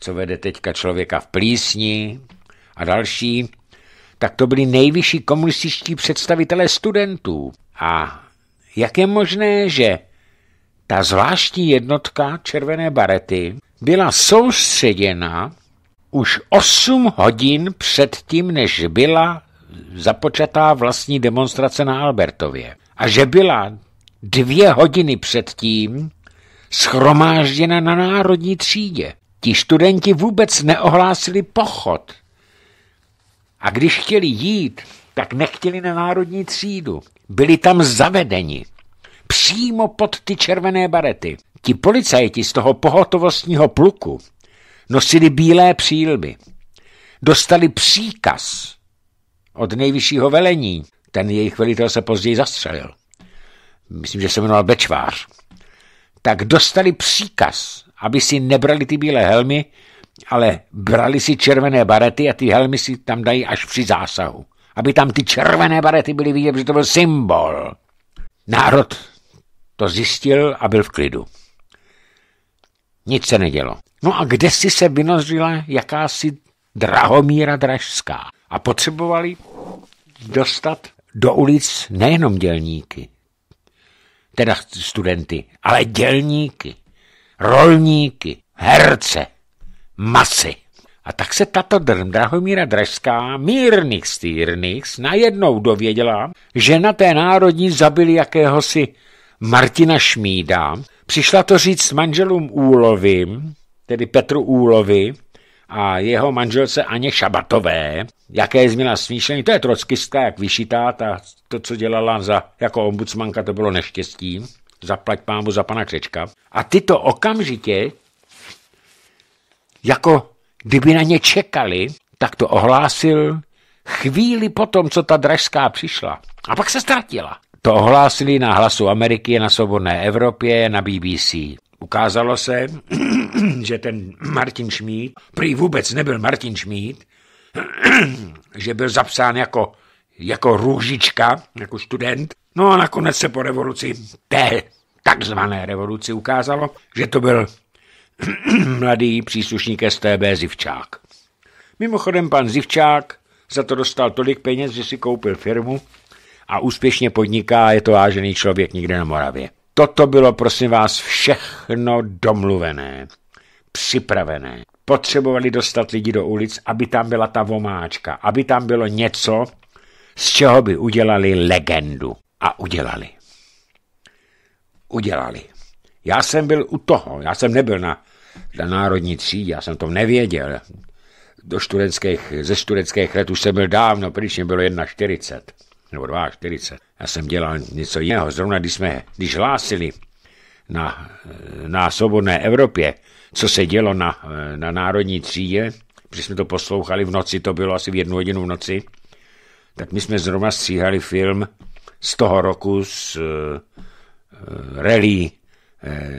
co vede teďka člověka v plísni a další, tak to byli nejvyšší komunističtí představitelé studentů. A jak je možné, že ta zvláštní jednotka červené barety byla soustředěna už 8 hodin před tím, než byla započatá vlastní demonstrace na Albertově a že byla dvě hodiny předtím schromážděna na národní třídě. Ti studenti vůbec neohlásili pochod. A když chtěli jít, tak nechtěli na národní třídu. Byli tam zavedeni. Přímo pod ty červené barety. Ti policajti z toho pohotovostního pluku nosili bílé přílby. Dostali příkaz, od nejvyššího velení. Ten jejich velitel se později zastřelil. Myslím, že se jmenoval Bečvář. Tak dostali příkaz, aby si nebrali ty bílé helmy, ale brali si červené barety a ty helmy si tam dají až při zásahu. Aby tam ty červené barety byly vidět, protože to byl symbol. Národ to zjistil a byl v klidu. Nic se nedělo. No a kde si se vynořila jakási Drahomíra Dražská? a potřebovali dostat do ulic nejenom dělníky, teda studenty, ale dělníky, rolníky, herce, masy. A tak se tato drm Drahomíra Dražská mírných stýrných najednou dověděla, že na té národní zabili jakéhosi Martina Šmída. Přišla to říct s manželům Úlovým, tedy Petru Úlovi, a jeho manželce Aně Šabatové, jaké je změna smýšlení, to je trockistka, jak vyšitá, ta, to, co dělala za, jako ombudsmanka, to bylo neštěstí, zaplať pámu za pana Křečka. A ty to okamžitě, jako kdyby na ně čekali, tak to ohlásil chvíli potom, co ta dražská přišla. A pak se ztratila. To ohlásili na Hlasu Ameriky, na Svobodné Evropě, na BBC. Ukázalo se, (clears throat) že ten Martin Šmíd, prý vůbec nebyl Martin Šmíd, (clears throat) že byl zapsán jako, jako růžička, jako student. No a nakonec se po revoluci, té takzvané revoluci, ukázalo, že to byl (clears throat) mladý příslušník STB Zivčák. Mimochodem pan Zivčák za to dostal tolik peněz, že si koupil firmu a úspěšně podniká je to vážený člověk někde na Moravě. Toto bylo, prosím vás, všechno domluvené, připravené. Potřebovali dostat lidi do ulic, aby tam byla ta vomáčka, aby tam bylo něco, z čeho by udělali legendu. A udělali. Udělali. Já jsem byl u toho, já jsem nebyl na, na národní třídě, já jsem to nevěděl. Do ze studentských let už jsem byl dávno, pryč mě bylo 41 nebo 42. Já jsem dělal něco jiného. Zrovna když jsme, když hlásili na, na svobodné Evropě, co se dělo na, na národní třídě, když jsme to poslouchali v noci, to bylo asi v jednu hodinu v noci, tak my jsme zrovna stříhali film z toho roku z uh, rally, uh, eh,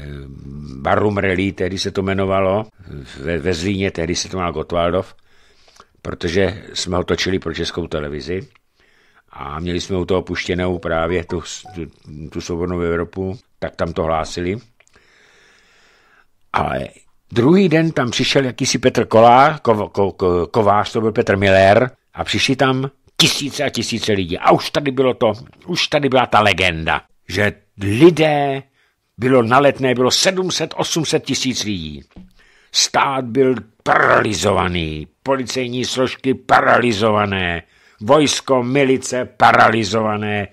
Barum Rally, tehdy se to jmenovalo, ve, ve Zlíně, tehdy se to měl Gotwaldov, protože jsme ho točili pro českou televizi a měli jsme u toho puštěnou právě tu, tu, tu svobodnou Evropu, tak tam to hlásili. Ale druhý den tam přišel jakýsi Petr Kolá, ko, ko, ko, Kovář, to byl Petr Miller, a přišli tam tisíce a tisíce lidí. A už tady bylo to, už tady byla ta legenda, že lidé, bylo na letné, bylo 700, 800 tisíc lidí. Stát byl paralizovaný, policejní složky paralizované, vojsko, milice, paralizované,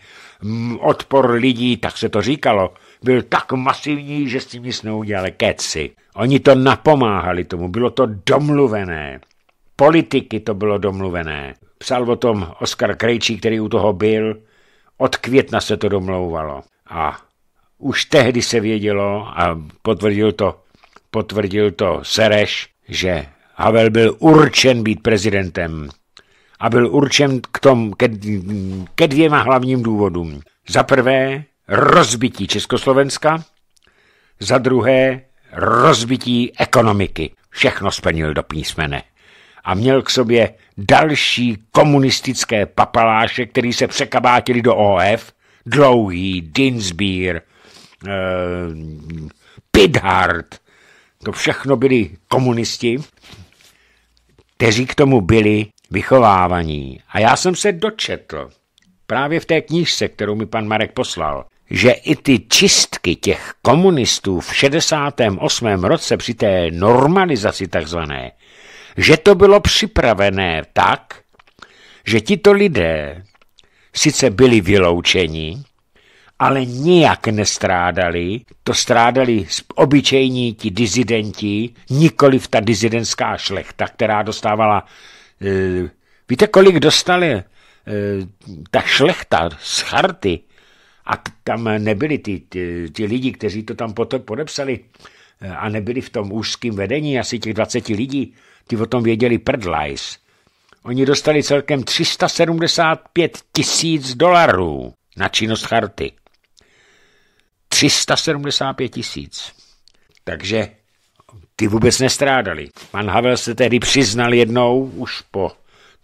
odpor lidí, tak se to říkalo, byl tak masivní, že s tím nic neudělali keci. Oni to napomáhali tomu, bylo to domluvené. Politiky to bylo domluvené. Psal o tom Oskar Krejčí, který u toho byl. Od května se to domlouvalo. A už tehdy se vědělo a potvrdil to, potvrdil to Sereš, že Havel byl určen být prezidentem a byl určen k tom ke, ke dvěma hlavním důvodům. Za prvé rozbití Československa, za druhé rozbití ekonomiky. Všechno splnil do písmene. A měl k sobě další komunistické papaláše, který se překabátili do OF, Dlouhý, Dinsbír, eh, Pidhart, to všechno byli komunisti, kteří k tomu byli vychovávaní. A já jsem se dočetl právě v té knížce, kterou mi pan Marek poslal, že i ty čistky těch komunistů v 68. roce při té normalizaci takzvané, že to bylo připravené tak, že tito lidé sice byli vyloučeni, ale nijak nestrádali, to strádali obyčejní ti dizidenti, nikoli v ta dizidentská šlechta, která dostávala Eh, víte, kolik dostali eh, ta šlechta z charty a tam nebyli ty, ty, ty lidi, kteří to tam potom podepsali eh, a nebyli v tom úzkém vedení, asi těch 20 lidí, ti o tom věděli prdlajs. Oni dostali celkem 375 tisíc dolarů na činnost charty. 375 tisíc. Takže ty vůbec nestrádali. Pan Havel se tehdy přiznal jednou, už po,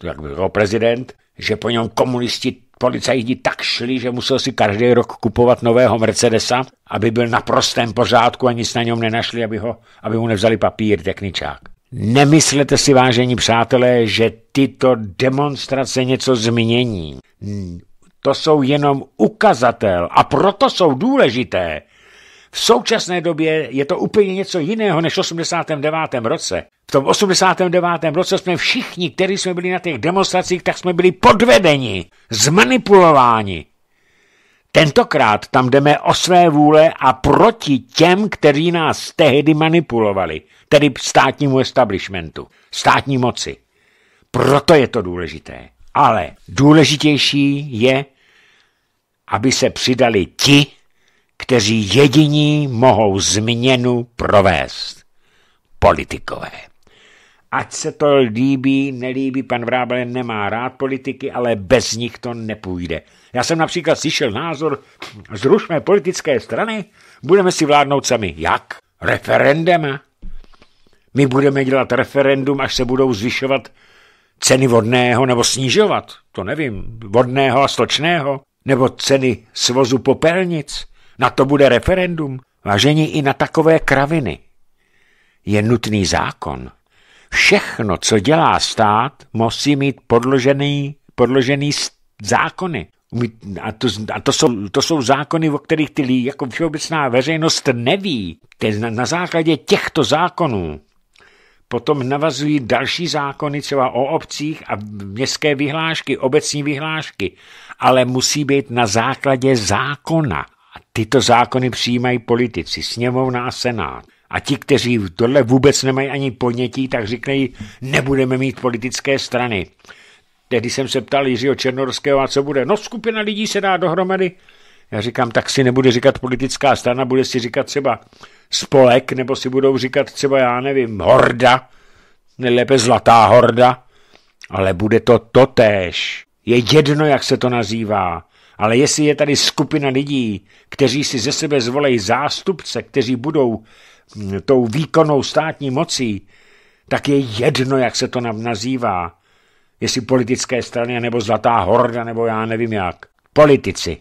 jak byl prezident, že po něm komunisti policajti tak šli, že musel si každý rok kupovat nového Mercedesa, aby byl na prostém pořádku a nic na něm nenašli, aby, ho, aby mu nevzali papír, techničák. Nemyslete si, vážení přátelé, že tyto demonstrace něco změní. To jsou jenom ukazatel a proto jsou důležité. V současné době je to úplně něco jiného než v 89. roce. V tom 89. roce jsme všichni, kteří jsme byli na těch demonstracích, tak jsme byli podvedeni, zmanipulováni. Tentokrát tam jdeme o své vůle a proti těm, kteří nás tehdy manipulovali, tedy státnímu establishmentu, státní moci. Proto je to důležité. Ale důležitější je, aby se přidali ti, kteří jediní mohou změnu provést. Politikové. Ať se to líbí, nelíbí, pan Vrábel nemá rád politiky, ale bez nich to nepůjde. Já jsem například slyšel názor, zrušme politické strany, budeme si vládnout sami. Jak? Referendem? My budeme dělat referendum, až se budou zvyšovat ceny vodného nebo snižovat, to nevím, vodného a stočného, nebo ceny svozu popelnic. Na to bude referendum. Vážení i na takové kraviny. Je nutný zákon. Všechno, co dělá stát, musí mít podložený, podložený zákony. A, to, a to, jsou, to jsou zákony, o kterých ty jako všeobecná veřejnost neví. Na, na základě těchto zákonů potom navazují další zákony, třeba o obcích a městské vyhlášky, obecní vyhlášky, ale musí být na základě zákona. Tyto zákony přijímají politici, sněmovna a senát. A ti, kteří tohle vůbec nemají ani ponětí, tak říkají, nebudeme mít politické strany. Tehdy jsem se ptal Jiřího Černorského, a co bude? No skupina lidí se dá dohromady. Já říkám, tak si nebude říkat politická strana, bude si říkat třeba spolek, nebo si budou říkat třeba, já nevím, horda, nejlépe zlatá horda, ale bude to totéž. Je jedno, jak se to nazývá. Ale jestli je tady skupina lidí, kteří si ze sebe zvolejí zástupce, kteří budou mm, tou výkonnou státní mocí, tak je jedno, jak se to nám nazývá. Jestli politické strany, nebo Zlatá horda, nebo já nevím jak. Politici.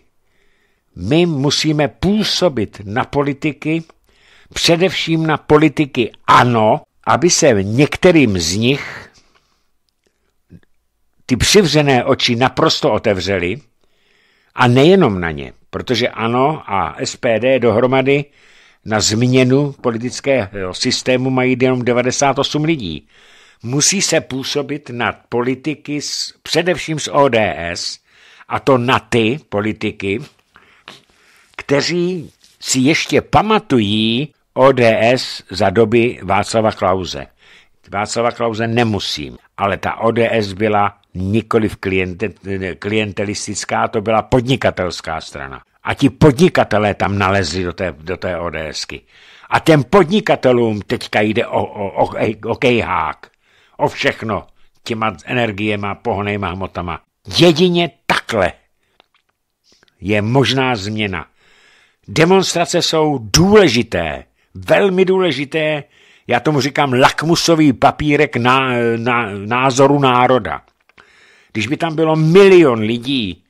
My musíme působit na politiky, především na politiky ano, aby se některým z nich ty přivřené oči naprosto otevřely, a nejenom na ně, protože ANO a SPD dohromady na změnu politického systému mají jenom 98 lidí. Musí se působit na politiky s, především z ODS, a to na ty politiky, kteří si ještě pamatují ODS za doby Václava Klauze. Václava Klauze nemusím, ale ta ODS byla Nikoli klientelistická, to byla podnikatelská strana. A ti podnikatelé tam nalezli do té, do té ODSky. A těm podnikatelům teďka jde o, o, o, o kejhák, o všechno, těma energiema, pohonejma hmotama. Jedině takhle je možná změna. Demonstrace jsou důležité, velmi důležité, já tomu říkám lakmusový papírek na, na, názoru národa. Když by tam bylo milion lidí,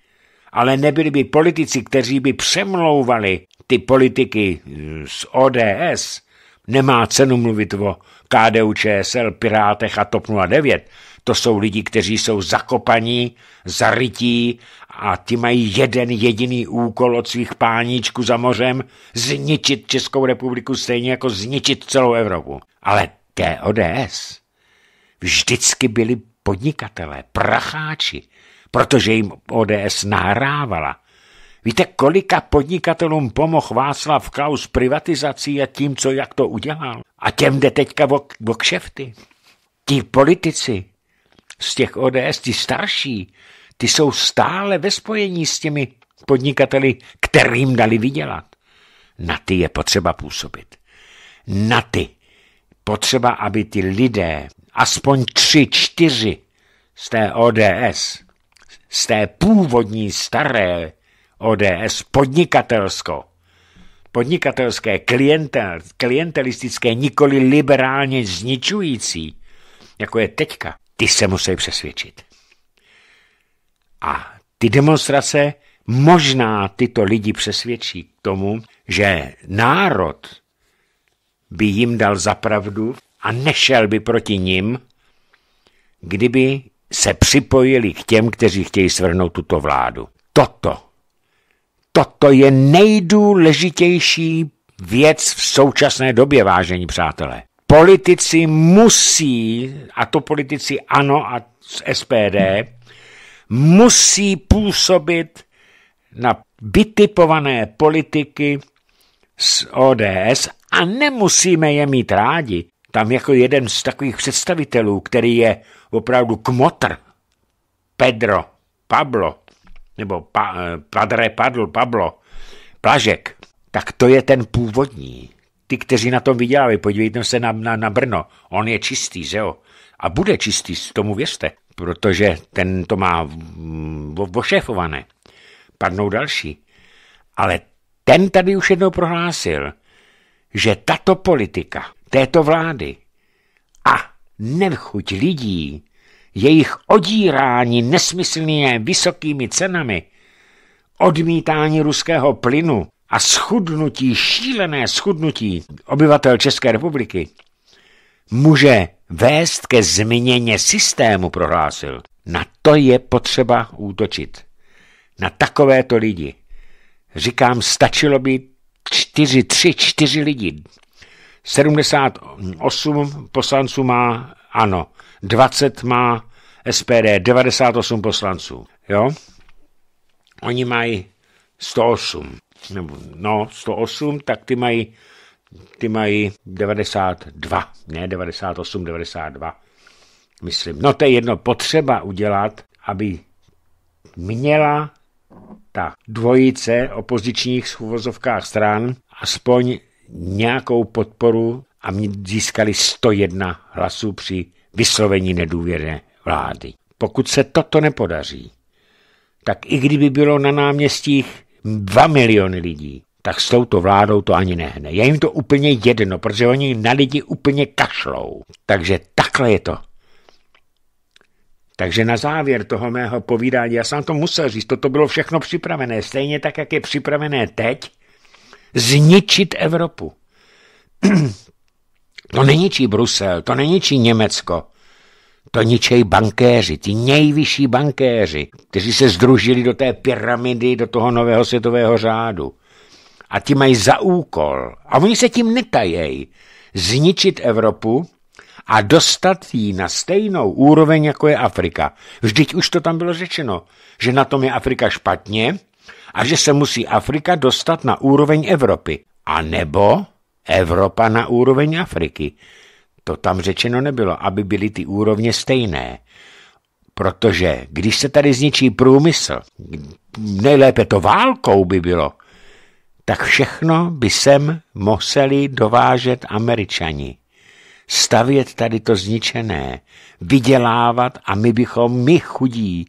ale nebyli by politici, kteří by přemlouvali ty politiky eh, z ODS, nemá cenu mluvit o KDU, ČSL, Pirátech a TOP 09. To jsou lidi, kteří jsou zakopaní, zarytí a ti mají jeden jediný úkol od svých páníčků za mořem zničit Českou republiku stejně jako zničit celou Evropu. Ale té ODS vždycky byli podnikatelé, pracháči, protože jim ODS nahrávala. Víte, kolika podnikatelům pomohl Václav Klaus privatizací a tím, co jak to udělal? A těm jde teďka o, kšefty. Ti politici z těch ODS, ti starší, ty jsou stále ve spojení s těmi podnikateli, kterým dali vydělat. Na ty je potřeba působit. Na ty potřeba, aby ty lidé aspoň tři, čtyři z té ODS, z té původní staré ODS podnikatelsko, podnikatelské, klientel, klientelistické, nikoli liberálně zničující, jako je teďka, ty se musí přesvědčit. A ty demonstrace možná tyto lidi přesvědčí k tomu, že národ by jim dal zapravdu a nešel by proti nim, kdyby se připojili k těm, kteří chtějí svrhnout tuto vládu. Toto, toto je nejdůležitější věc v současné době, vážení přátelé. Politici musí, a to politici ANO a z SPD, musí působit na vytipované politiky z ODS a nemusíme je mít rádi, tam jako jeden z takových představitelů, který je opravdu kmotr, Pedro, Pablo, nebo pa, eh, Padre Padl, Pablo, Plažek, tak to je ten původní. Ty, kteří na tom vydělali, podívejte se na, na, na Brno, on je čistý, že jo? A bude čistý, tomu věřte, protože ten to má vošéfované. Padnou další. Ale ten tady už jednou prohlásil, že tato politika této vlády a nevchuť lidí, jejich odírání nesmyslně vysokými cenami, odmítání ruského plynu a schudnutí, šílené schudnutí obyvatel České republiky může vést ke změně systému, prohlásil. Na to je potřeba útočit. Na takovéto lidi. Říkám, stačilo by čtyři, tři, čtyři lidi, 78 poslanců má ano, 20 má SPD, 98 poslanců, jo? Oni mají 108, nebo, no 108, tak ty mají, ty mají 92, ne 98, 92, myslím. No to je jedno potřeba udělat, aby měla ta dvojice opozičních schůvozovkách stran aspoň nějakou podporu a získali 101 hlasů při vyslovení nedůvěry vlády. Pokud se toto nepodaří, tak i kdyby bylo na náměstích 2 miliony lidí, tak s touto vládou to ani nehne. Je jim to úplně jedno, protože oni na lidi úplně kašlou. Takže takhle je to. Takže na závěr toho mého povídání, já jsem to musel říct, toto bylo všechno připravené, stejně tak, jak je připravené teď, zničit Evropu. (clears throat) to neničí Brusel, to neničí Německo, to ničej bankéři, ti nejvyšší bankéři, kteří se združili do té pyramidy, do toho nového světového řádu. A ti mají za úkol, a oni se tím netajejí, zničit Evropu a dostat ji na stejnou úroveň, jako je Afrika. Vždyť už to tam bylo řečeno, že na tom je Afrika špatně a že se musí Afrika dostat na úroveň Evropy. A nebo Evropa na úroveň Afriky. To tam řečeno nebylo, aby byly ty úrovně stejné. Protože když se tady zničí průmysl, nejlépe to válkou by bylo, tak všechno by sem museli dovážet američani. Stavět tady to zničené, vydělávat a my bychom, my chudí,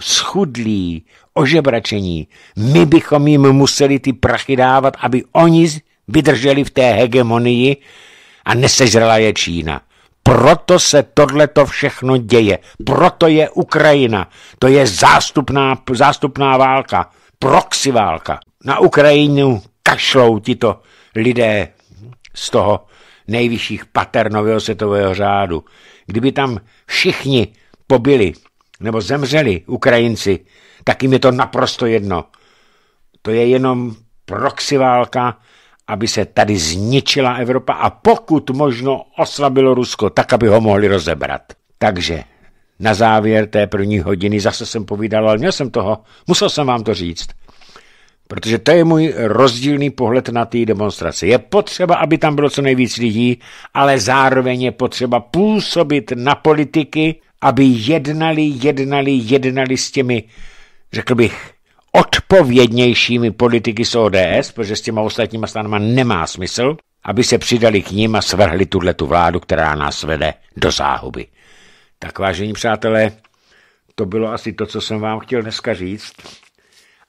schudlí, ožebračení. My bychom jim museli ty prachy dávat, aby oni vydrželi v té hegemonii a nesežrala je Čína. Proto se tohleto všechno děje. Proto je Ukrajina. To je zástupná, zástupná válka. Proxy válka. Na Ukrajinu kašlou tito lidé z toho nejvyšších pater nového světového řádu. Kdyby tam všichni pobyli nebo zemřeli Ukrajinci, tak jim je to naprosto jedno. To je jenom proxy válka, aby se tady zničila Evropa a pokud možno oslabilo Rusko, tak aby ho mohli rozebrat. Takže na závěr té první hodiny zase jsem povídal, ale měl jsem toho, musel jsem vám to říct. Protože to je můj rozdílný pohled na ty demonstrace. Je potřeba, aby tam bylo co nejvíc lidí, ale zároveň je potřeba působit na politiky, aby jednali, jednali, jednali s těmi řekl bych, odpovědnějšími politiky z ODS, protože s těma ostatníma stranama nemá smysl, aby se přidali k ním a svrhli tuhle tu vládu, která nás vede do záhuby. Tak vážení přátelé, to bylo asi to, co jsem vám chtěl dneska říct.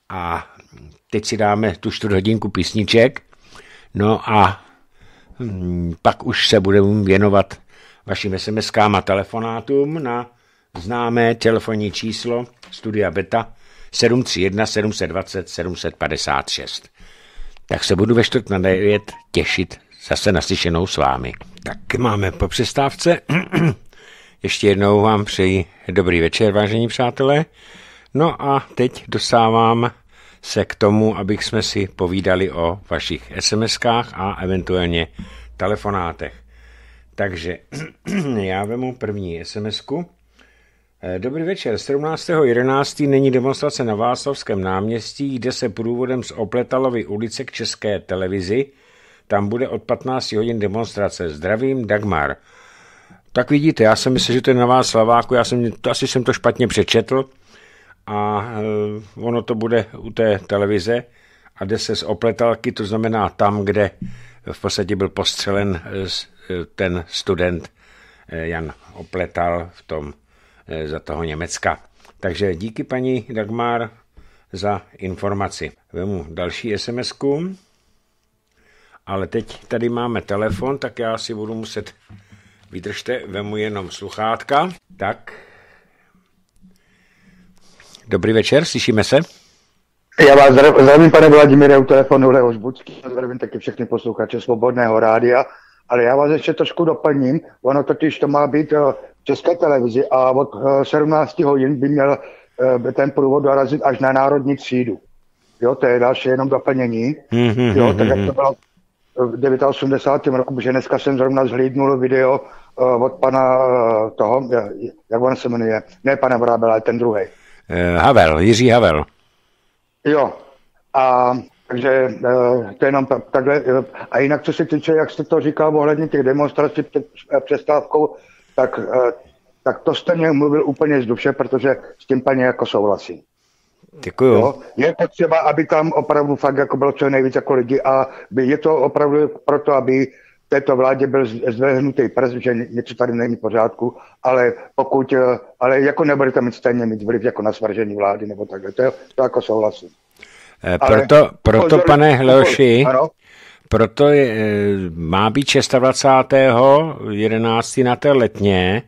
A teď si dáme tu čtvrt hodinku písniček, no a hm, pak už se budeme věnovat vašim SMS-kám a telefonátům na známé telefonní číslo Studia Beta 731 720 756. Tak se budu ve čtvrt na devět těšit zase naslyšenou s vámi. Tak máme po přestávce. (clears throat) Ještě jednou vám přeji dobrý večer, vážení přátelé. No a teď dosávám se k tomu, abych jsme si povídali o vašich SMSkách a eventuálně telefonátech. Takže (clears throat) já vemu první SMS-ku. Eh, dobrý večer. 17.11. není demonstrace na Václavském náměstí, jde se průvodem z Opletalovy ulice k České televizi. Tam bude od 15 hodin demonstrace. Zdravím, Dagmar. Tak vidíte, já jsem myslel, že to je na Václaváku, já jsem, to, asi jsem to špatně přečetl a e, ono to bude u té televize a jde se z Opletalky, to znamená tam, kde v podstatě byl postřelen eh, ten student Jan Opletal v tom E, za toho Německa. Takže díky paní Dagmar za informaci. Vemu další sms -ku. Ale teď tady máme telefon, tak já si budu muset... Vydržte, vemu jenom sluchátka. Tak. Dobrý večer, slyšíme se? Já vás zdravím, pane Vladimíre, u telefonu Leo Zbucký. Zdravím taky všechny posluchače Svobodného rádia. Ale já vás ještě trošku doplním. Ono totiž to má být eh, České televizi a od 17 eh, hodin by měl eh, ten průvod dorazit až na národní třídu. Jo, to je další jenom doplnění. Hmm, hmm, jo, hmm, tak jak to bylo v 89. roku, protože dneska jsem zrovna zhlídnul video eh, od pana toho, jak on se jmenuje, ne pana Vrábela, ale ten druhý. Havel, Jiří Havel. Jo, a takže to je jenom takhle. A jinak, co se týče, jak jste to říkal, ohledně těch demonstrací před přestávkou, tak, eh, tak to jste mě mluvil úplně z duše, protože s tím paní jako souhlasí. Děkuju. Jo? Je potřeba, aby tam opravdu fakt jako bylo co nejvíc jako lidi a je to opravdu proto, aby této vládě byl zvehnutý prst, že něco tady není v pořádku, ale pokud, eh, ale jako nebudete mít stejně mít vliv jako na svržení vlády nebo takhle, to, je, to jako souhlasím. Proto, eh, ale, proto pozor, pane Hloši, ano? Proto je, eh, má být 26.11. na té letně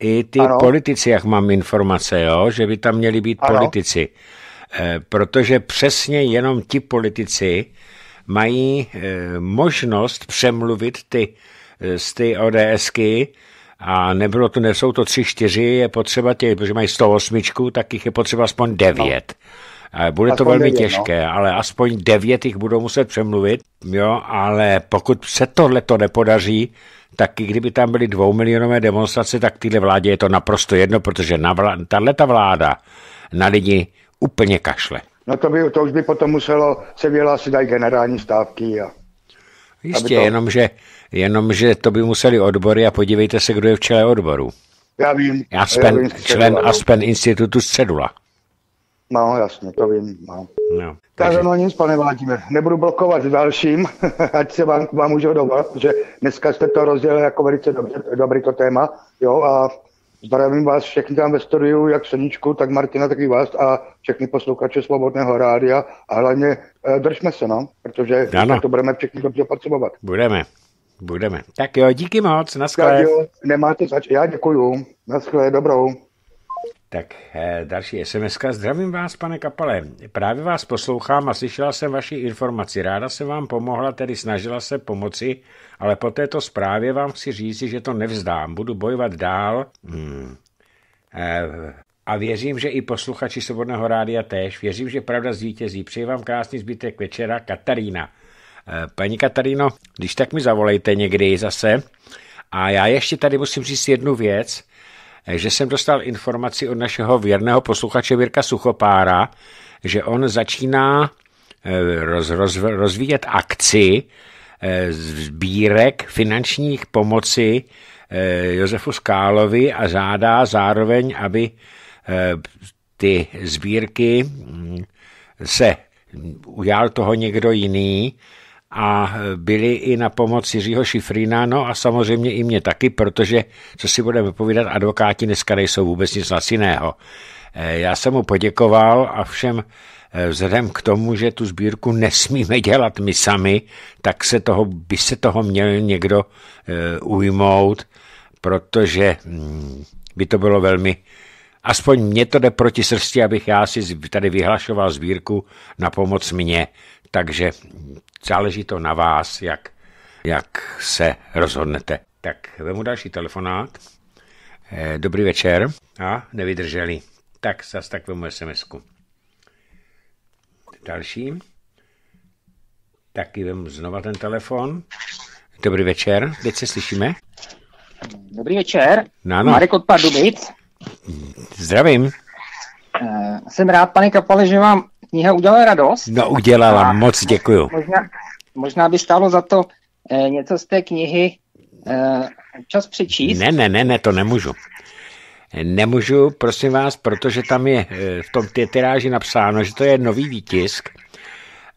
i ty ano. politici, jak mám informace, jo, že by tam měli být ano. politici. E, protože přesně jenom ti politici mají e, možnost přemluvit ty z ty ODSky a nebylo to, nejsou to tři, čtyři, je potřeba těch, protože mají 108, tak jich je potřeba aspoň devět. No. Bude aspoň to velmi devět, no. těžké, no. ale aspoň devět jich budou muset přemluvit, jo, ale pokud se tohle to nepodaří, tak i kdyby tam byly dvoumilionové demonstrace, tak tyhle vládě je to naprosto jedno, protože na ta vláda na lidi úplně kašle. No to, by, to už by potom muselo se vyhlásit i generální stávky. A... Jistě, to... jenomže, jenomže to by museli odbory a podívejte se, kdo je v čele odboru. Já vím. Aspen, já vím člen Aspen Institutu Středula. No, jasně, to vím. No. No, takže... no nic, pane Vladimír, nebudu blokovat dalším, (laughs) ať se vám, vám můžu dovolat, že dneska jste to rozdělili jako velice dobře, dobrý to téma, jo, a zdravím vás všechny tam ve studiu, jak Seničku, tak Martina, tak i vás a všechny posluchače Svobodného rádia a hlavně eh, držme se, no, protože ano. to budeme všichni dobře potřebovat. Budeme. Budeme. Tak jo, díky moc, naschle. nemáte zač, já děkuju. Naschle, dobrou. Tak eh, další sms -ka. Zdravím vás, pane Kapale. Právě vás poslouchám a slyšela jsem vaši informaci. Ráda jsem vám pomohla, tedy snažila se pomoci, ale po této zprávě vám chci říct, že to nevzdám. Budu bojovat dál. Hmm. Eh, a věřím, že i posluchači Svobodného rádia též. Věřím, že pravda zvítězí. Přeji vám krásný zbytek večera. Katarína. Eh, paní Kataríno, když tak mi zavolejte někdy zase. A já ještě tady musím říct jednu věc že jsem dostal informaci od našeho věrného posluchače Virka Suchopára, že on začíná eh, roz, roz, rozvíjet akci eh, sbírek finančních pomoci eh, Josefu Skálovi a žádá zároveň, aby ty sbírky mm, se ujal toho někdo jiný, a byli i na pomoc Jiřího Šifrína, no a samozřejmě i mě taky, protože, co si budeme povídat, advokáti dneska nejsou vůbec nic na jiného. Eh, já jsem mu poděkoval a všem eh, vzhledem k tomu, že tu sbírku nesmíme dělat my sami, tak se toho, by se toho měl někdo eh, ujmout, protože hm, by to bylo velmi, aspoň mě to jde proti srsti, abych já si tady vyhlašoval sbírku na pomoc mně, takže hm, záleží to na vás, jak, jak se rozhodnete. Tak vemu další telefonát. Eh, dobrý večer. A nevydrželi. Tak zase tak vemu sms -ku. Další. Taky vemu znova ten telefon. Dobrý večer, teď se slyšíme. Dobrý večer, no, no. Marek od Zdravím. Eh, jsem rád, pane Kapale, že vám kniha udělala radost. No udělala, a moc děkuju. Možná, možná by stálo za to eh, něco z té knihy eh, čas přečíst. Ne, ne, ne, ne, to nemůžu. Nemůžu, prosím vás, protože tam je eh, v tom tiráži napsáno, že to je nový výtisk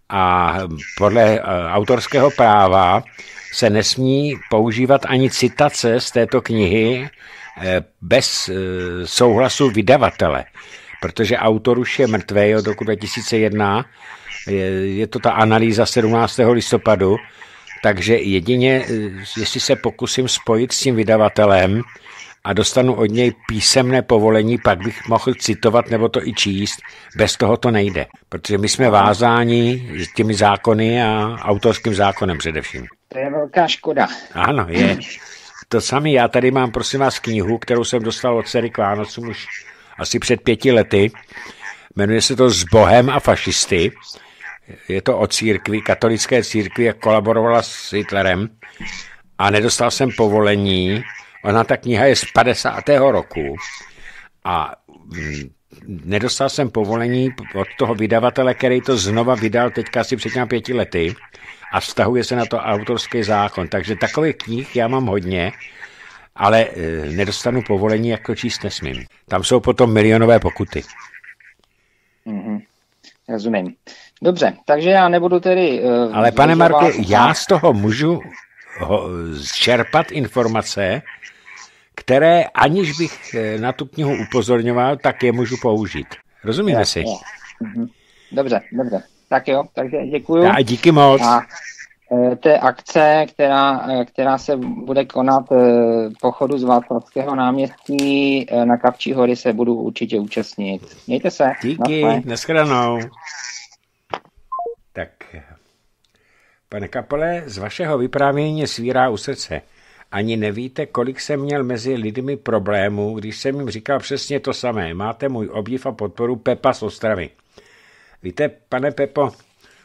a podle eh, autorského práva se nesmí používat ani citace z této knihy eh, bez souhlasu vydavatele protože autor už je mrtvý od roku 2001, je, je to ta analýza 17. listopadu, takže jedině, jestli se pokusím spojit s tím vydavatelem a dostanu od něj písemné povolení, pak bych mohl citovat nebo to i číst. Bez toho to nejde, protože my jsme vázáni těmi zákony a autorským zákonem především. To je velká škoda. Ano, je. To samé, já tady mám, prosím vás, knihu, kterou jsem dostal od dcery Kvánocům už asi před pěti lety. Jmenuje se to S Bohem a fašisty. Je to o církvi, katolické církvi, jak kolaborovala s Hitlerem a nedostal jsem povolení. Ona, ta kniha je z 50. roku a mm, nedostal jsem povolení od toho vydavatele, který to znova vydal teďka asi před těmi pěti lety a vztahuje se na to autorský zákon. Takže takových knih já mám hodně ale e, nedostanu povolení, to číst nesmím. Tam jsou potom milionové pokuty. Mm-hmm. Rozumím. Dobře, takže já nebudu tedy... Uh, ale pane Marku, já z toho můžu ho, zčerpat informace, které aniž bych e, na tu knihu upozorňoval, tak je můžu použít. Rozumíme si? Mm -hmm. Dobře, dobře. Tak jo, takže děkuju. A díky moc. A Eh, té akce, která, eh, která se bude konat eh, pochodu z Václavského náměstí na Kapčí hory, se budu určitě účastnit. Mějte se. Díky, nashledanou. Tak, pane Kapele, z vašeho vyprávění svírá u srdce. Ani nevíte, kolik jsem měl mezi lidmi problémů, když jsem jim říkal přesně to samé. Máte můj obdiv a podporu Pepa z Ostravy. Víte, pane Pepo,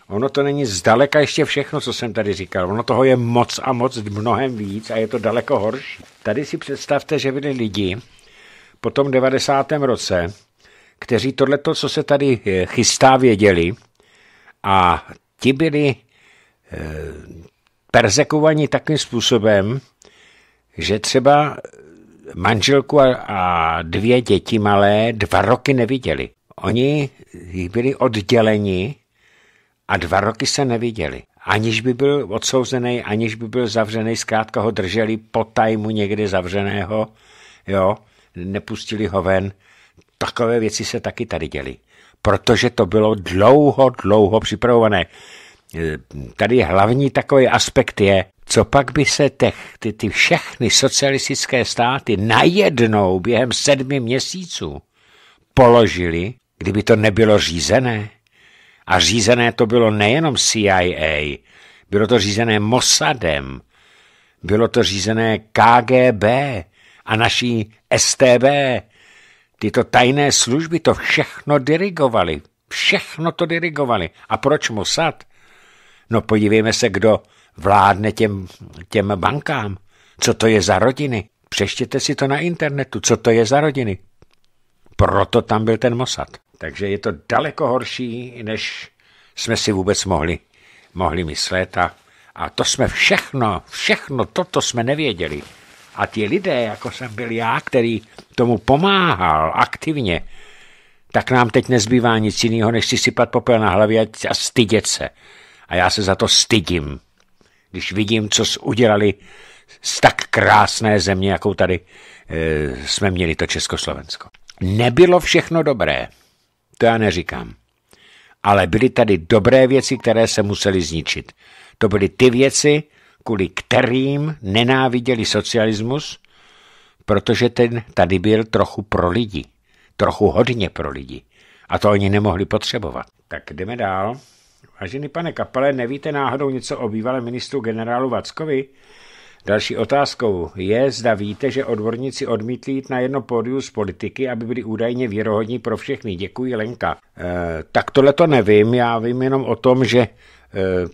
Ono to není zdaleka ještě všechno, co jsem tady říkal. Ono toho je moc a moc mnohem víc a je to daleko horší. Tady si představte, že byli lidi po tom 90. roce, kteří tohle, co se tady eh, chystá, věděli a ti byli eh, persekovaní takým způsobem, že třeba manželku a dvě děti malé dva roky neviděli. Oni byli odděleni a dva roky se neviděli. Aniž by byl odsouzený, aniž by byl zavřený, zkrátka ho drželi po tajmu někde zavřeného, jo, nepustili ho ven. Takové věci se taky tady děly, protože to bylo dlouho, dlouho připravované. Tady hlavní takový aspekt je, co pak by se těch, ty, ty všechny socialistické státy najednou během sedmi měsíců položili, kdyby to nebylo řízené? A řízené to bylo nejenom CIA, bylo to řízené Mossadem, bylo to řízené KGB a naší STB. Tyto tajné služby to všechno dirigovali. Všechno to dirigovali. A proč Mossad? No podívejme se, kdo vládne těm, těm bankám. Co to je za rodiny? Přeštěte si to na internetu, co to je za rodiny. Proto tam byl ten Mossad. Takže je to daleko horší, než jsme si vůbec mohli, mohli myslet. A, a to jsme všechno, všechno toto jsme nevěděli. A ti lidé, jako jsem byl já, který tomu pomáhal aktivně, tak nám teď nezbývá nic jiného, než si sypat popel na hlavě a stydět se. A já se za to stydím, když vidím, co udělali z tak krásné země, jakou tady e, jsme měli to Československo. Nebylo všechno dobré. To já neříkám. Ale byly tady dobré věci, které se musely zničit. To byly ty věci, kvůli kterým nenáviděli socialismus, protože ten tady byl trochu pro lidi. Trochu hodně pro lidi. A to oni nemohli potřebovat. Tak jdeme dál. Vážený pane Kapele, nevíte náhodou něco o bývalém ministru generálu Vackovi? Další otázkou je, zda víte, že odborníci odmítli jít na jedno pódium z politiky, aby byli údajně věrohodní pro všechny. Děkuji, Lenka. E, tak tohle to nevím, já vím jenom o tom, že eh,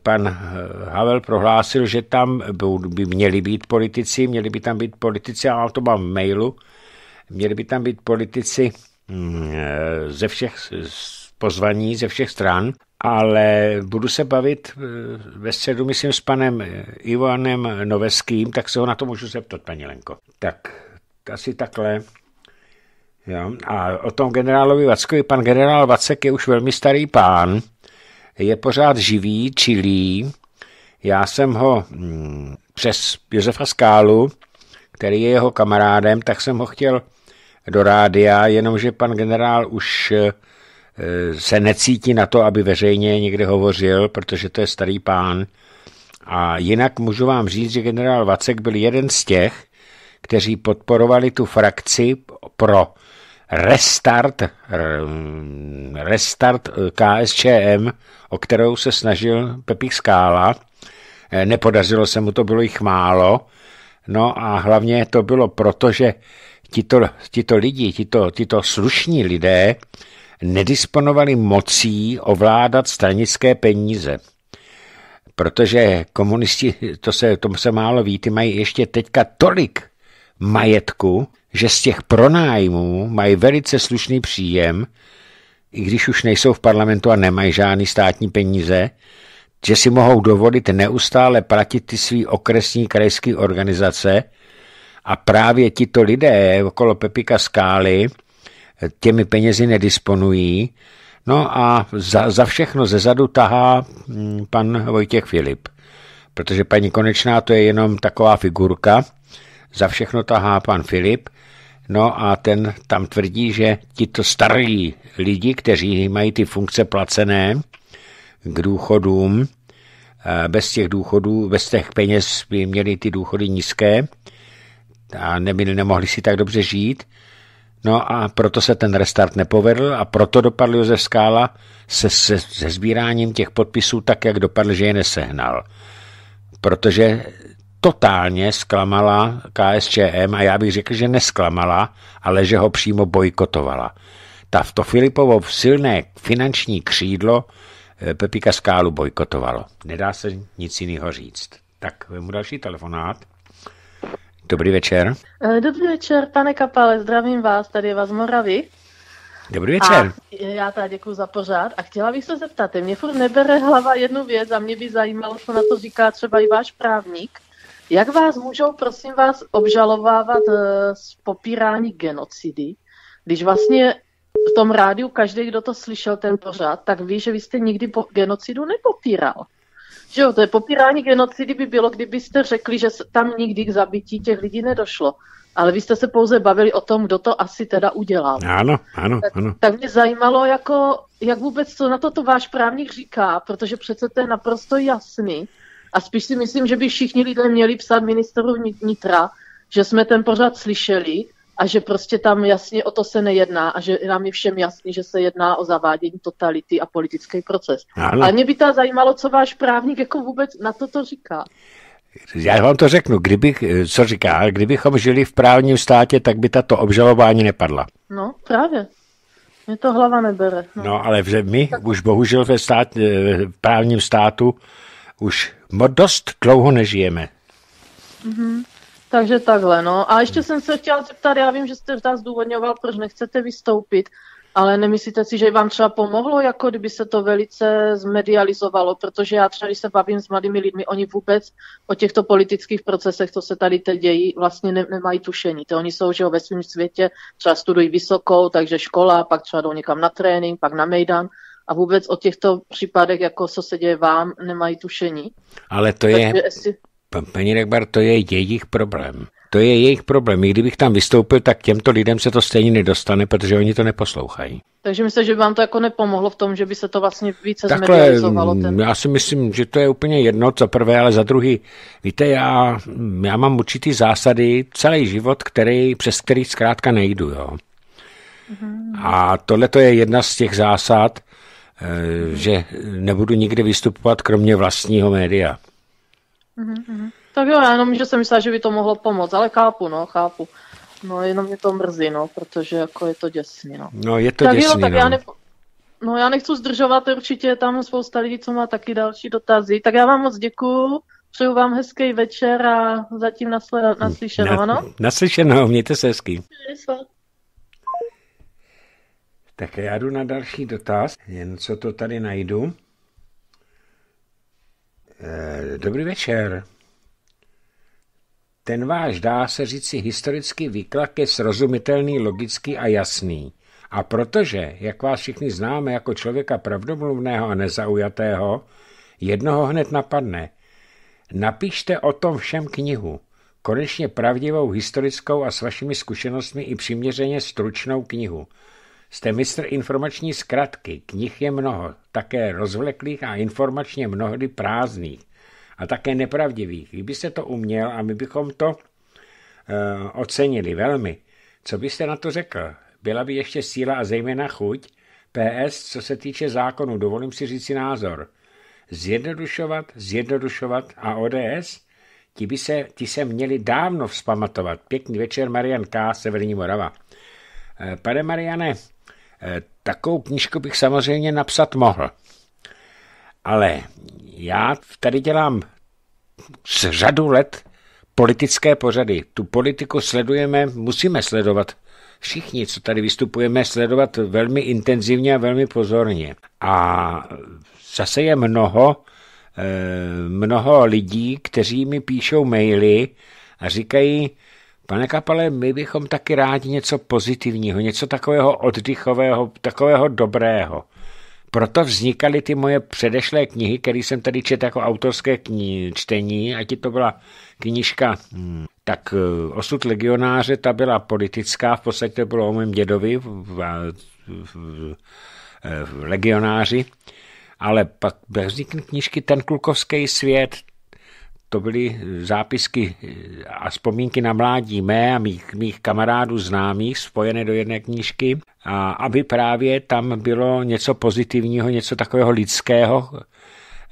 pan eh, Havel prohlásil, že tam by měli být politici, měli by tam být politici, a to mám v mailu, měli by tam být politici hm, ze všech pozvaní, ze všech stran ale budu se bavit eh, ve středu, myslím, s panem eh, Ivanem Noveským, tak se ho na to můžu zeptat, paní Lenko. Tak asi takhle. Jo. A o tom generálovi Vackovi, pan generál Vacek je už velmi starý pán, je pořád živý, čilý. Já jsem ho hm, přes Josefa Skálu, který je jeho kamarádem, tak jsem ho chtěl do rádia, jenomže pan generál už eh, Eh, se necítí na to, aby veřejně někde hovořil, protože to je starý pán. A jinak můžu vám říct, že generál Vacek byl jeden z těch, kteří podporovali tu frakci pro restart, eh, restart eh, KSČM, o kterou se snažil Pepík Skála. Nepodařilo se mu, to bylo jich málo. No a hlavně to bylo proto, že tito, tito lidi, tito, tito slušní lidé, nedisponovali mocí ovládat stranické peníze. Protože komunisti, to se, tomu se málo ví, ty mají ještě teďka tolik majetku, že z těch pronájmů mají velice slušný příjem, i když už nejsou v parlamentu a nemají žádný státní peníze, že si mohou dovolit neustále platit ty svý okresní krajské organizace a právě tito lidé okolo Pepika Skály těmi penězi nedisponují. No a za, za všechno zezadu tahá mm, pan Vojtěch Filip, protože paní Konečná to je jenom taková figurka, za všechno tahá pan Filip, no a ten tam tvrdí, že tito starí lidi, kteří mají ty funkce placené k důchodům, eh, bez těch důchodů, bez těch peněz by měli ty důchody nízké a nemohli si tak dobře žít, No a proto se ten restart nepovedl a proto dopadl Josef Skála se, se, se sbíráním těch podpisů tak, jak dopadl, že je nesehnal. Protože totálně zklamala KSČM a já bych řekl, že nesklamala, ale že ho přímo bojkotovala. Ta v to Filipovo silné finanční křídlo eh, Pepika Skálu bojkotovalo. Nedá se nic jiného říct. Tak vemu další telefonát. Dobrý večer. Eh, dobrý večer, pane Kapale, zdravím vás, tady je vás Moravy. Dobrý večer. A já teda děkuji za pořád a chtěla bych se zeptat, mě furt nebere hlava jednu věc a mě by zajímalo, co na to říká třeba i váš právník. Jak vás můžou, prosím vás, obžalovávat eh, z popírání genocidy, když vlastně v tom rádiu každý, kdo to slyšel ten pořád, tak ví, že vy jste nikdy genocidu nepopíral. Že jo, to je popírání genocidy by bylo, kdybyste řekli, že tam nikdy k zabití těch lidí nedošlo. Ale vy jste se pouze bavili o tom, kdo to asi teda udělal. Ano, ano, ano. Tak mě zajímalo, jako, jak vůbec to na to, to váš právník říká, protože přece to je naprosto jasný. A spíš si myslím, že by všichni lidé měli psát ministru vnitra, že jsme ten pořád slyšeli, a že prostě tam jasně o to se nejedná a že nám je všem jasný, že se jedná o zavádění totality a politický proces. Ano. A mě by to zajímalo, co váš právník jako vůbec na toto říká. Já vám to řeknu, kdybych, eh, co říká, kdybychom žili v právním státě, tak by tato obžalování nepadla. No, právě. Mě to hlava nebere. No, no ale my tak. už bohužel ve stát, eh, v právním státu už dost dlouho nežijeme. Mm-hmm. Takže takhle, no. A ještě jsem se chtěla zeptat, já vím, že jste tam zdůvodňoval, proč nechcete vystoupit, ale nemyslíte si, že vám třeba pomohlo, jako kdyby se to velice zmedializovalo? Protože já třeba, když se bavím s mladými lidmi, oni vůbec o těchto politických procesech, co se tady teď dějí, vlastně ne- nemají tušení. To oni jsou, že ve svém světě třeba studují vysokou, takže škola, pak třeba jdou někam na trénink, pak na mejdan a vůbec o těchto případech, jako co se děje vám, nemají tušení. Ale to Takže je... Jestli paní Rekbar, to je jejich problém. To je jejich problém. I kdybych tam vystoupil, tak těmto lidem se to stejně nedostane, protože oni to neposlouchají. Takže myslím, že by vám to jako nepomohlo v tom, že by se to vlastně více Takhle, zmedializovalo? Ten... Mm, já si myslím, že to je úplně jedno, za prvé, ale za druhý. Víte, já, mm, já mám určitý zásady celý život, který, přes který zkrátka nejdu. Jo. Mm-hmm. A tohle to je jedna z těch zásad, eh, že nebudu nikdy vystupovat kromě vlastního média. Mm-hmm. Tak jo, já jenom, že jsem myslela, že by to mohlo pomoct, ale chápu, no, chápu. No, jenom mě to mrzí, no, protože jako je to děsný, no. No, je to tak děsný, jo, tak no. já ne... No, já nechci zdržovat, určitě je tam spousta lidí, co má taky další dotazy. Tak já vám moc děkuju, přeju vám hezký večer a zatím nasled... Mm, naslyšenou, Na, ano? Naslyšenou, mějte se hezky. Tak já jdu na další dotaz, jen co to tady najdu. Eh, dobrý večer. Ten váš, dá se říci, historický výklad je srozumitelný, logický a jasný. A protože, jak vás všichni známe jako člověka pravdomluvného a nezaujatého, jednoho hned napadne. Napište o tom všem knihu. Konečně pravdivou, historickou a s vašimi zkušenostmi i přiměřeně stručnou knihu. Jste mistr informační zkratky, knih je mnoho, také rozvleklých a informačně mnohdy prázdných a také nepravdivých. Kdyby se to uměl a my bychom to e, ocenili velmi, co byste na to řekl? Byla by ještě síla a zejména chuť? PS, co se týče zákonu, dovolím si říct si názor. Zjednodušovat, zjednodušovat a ODS? Ti, by se, ti se měli dávno vzpamatovat. Pěkný večer, Marian K. Severní Morava. Eh, pane Mariane, eh, takovou knížku bych samozřejmě napsat mohl. Ale já tady dělám z řadu let politické pořady. Tu politiku sledujeme, musíme sledovat. Všichni, co tady vystupujeme, sledovat velmi intenzivně a velmi pozorně. A zase je mnoho, eh, mnoho lidí, kteří mi píšou maily a říkají, Pane Kapale, my bychom taky rádi něco pozitivního, něco takového oddychového, takového dobrého. Proto vznikaly ty moje předešlé knihy, které jsem tady četl jako autorské kni- čtení, ať to byla knižka hmm, tak e, osud legionáře, ta byla politická, v podstatě to bylo o mém dědovi, v, v, v, e, v legionáři, ale pak vznikly knižky Ten klukovský svět, to byly eh, zápisky eh, a vzpomínky na mládí mé a mých, mých kamarádů známých spojené do jedné knížky a aby právě tam bylo něco pozitivního, něco takového lidského.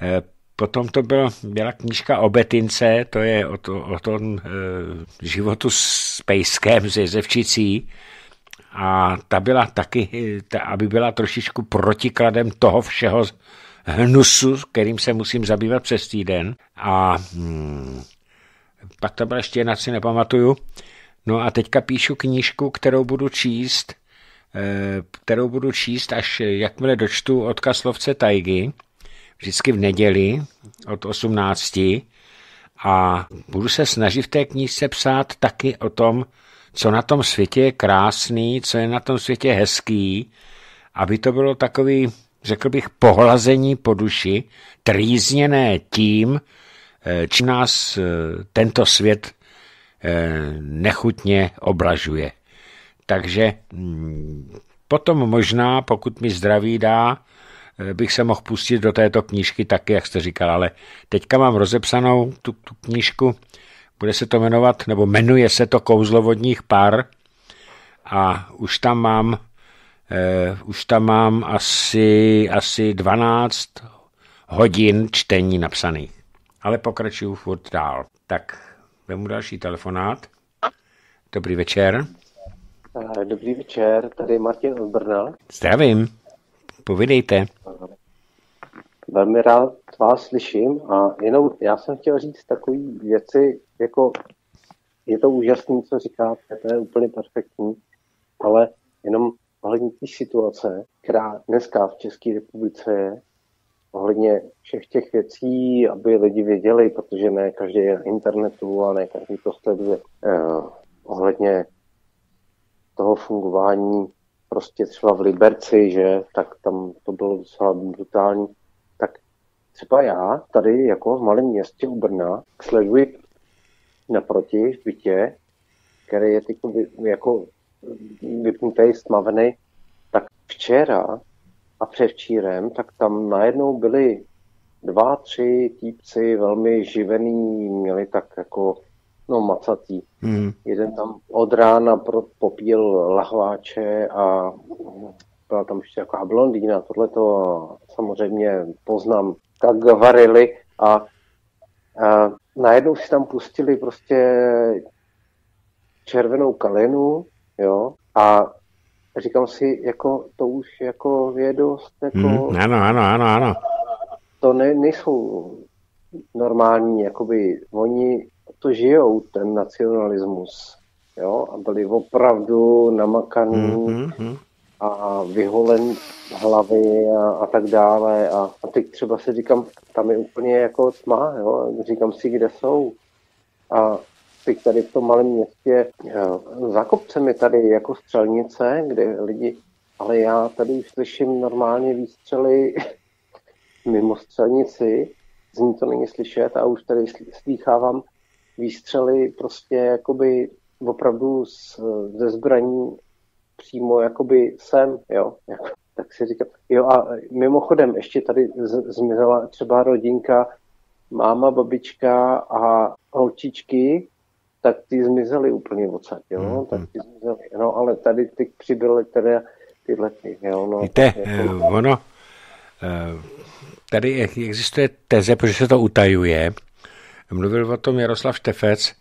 Eh, potom to byl, byla knížka o Betince, to je o, to, o tom životu s Pejskem, s Jezevčicí, a ta byla taky, ta, aby byla trošičku protikladem toho všeho, hnusu, kterým se musím zabývat přes týden. A hmm, pak to byla ještě jedna, si nepamatuju. No a teďka píšu knížku, kterou budu číst, eh, kterou budu číst, až jakmile dočtu odkaz lovce Tajgy, vždycky v neděli od 18. A budu se snažit v té knížce psát taky o tom, co na tom světě je krásný, co je na tom světě hezký, aby to bylo takový řekl bych, pohlazení po duši, trýzněné tím, eh, či nás eh, tento svět eh, nechutně oblažuje. Takže mm, potom možná, pokud mi zdraví dá, bych se mohl pustit do této knížky taky, jak jste říkal, ale teďka mám rozepsanou tu, tu knížku, bude se to jmenovat, nebo jmenuje se to kouzlovodních pár a už tam mám Eh, už tam mám asi, asi 12 hodin čtení napsaných. Ale pokračuju furt dál. Tak vemu další telefonát. Dobrý večer. Eh, dobrý večer, tady je Martin od Brna. Zdravím, povídejte. Velmi rád vás slyším a jenom já jsem chtěl říct takové věci, jako je to úžasné, co říkáte, to je úplně perfektní, ale jenom ohledně té situace, která dneska v České republice je, ohledně všech těch věcí, aby lidi věděli, protože ne každý je na internetu a ne každý to sleduje. Eh, ohledně toho fungování prostě třeba v Liberci, že tak tam to bylo docela brutální, tak třeba já tady jako v malém městě u Brna sleduji naproti v bytě, který je jako vypnutý, smavený, tak včera a převčírem, tak tam najednou byli dva, tři típci velmi živený, měli tak jako no macatý. Hmm. Jeden tam od rána pro, popíl lahváče a byla tam ještě taková blondýna, to samozřejmě poznám tak varili a, a najednou si tam pustili prostě červenou kalinu jo. A říkám si, jako to už jako je dost, jako... Mm, ano, ano, ano, ano. To ne, nejsou normální, jakoby oni to žijou, ten nacionalismus, jo, a byli opravdu namakaný mm mm. a vyholen hlavy a, a tak dále a, a teď třeba si říkám, tam je úplně jako tma, jo, říkám si, kde jsou a Vítkovicích, tady v tom malém městě, eh, za kopcemi tady jako střelnice, kde lidi, ale já tady už slyším normálně výstřely (laughs) mimo střelnici, z ní to není slyšet a už tady slýchávám výstřely prostě jakoby opravdu z, ze zbraní přímo jakoby sem, jo. Jako, tak si říkám, jo a mimochodem ještě tady z, zmizela třeba rodinka, máma, babička a holčičky, tak ty zmizely úplně odsaď, jo, mm, tak ty zmizely, no ale tady ty přibyly tedy tyhle ty, jo, no. Víte, jako... Eh, ono, eh, tady existuje teze, protože se to utajuje, mluvil o tom Jaroslav Štefec,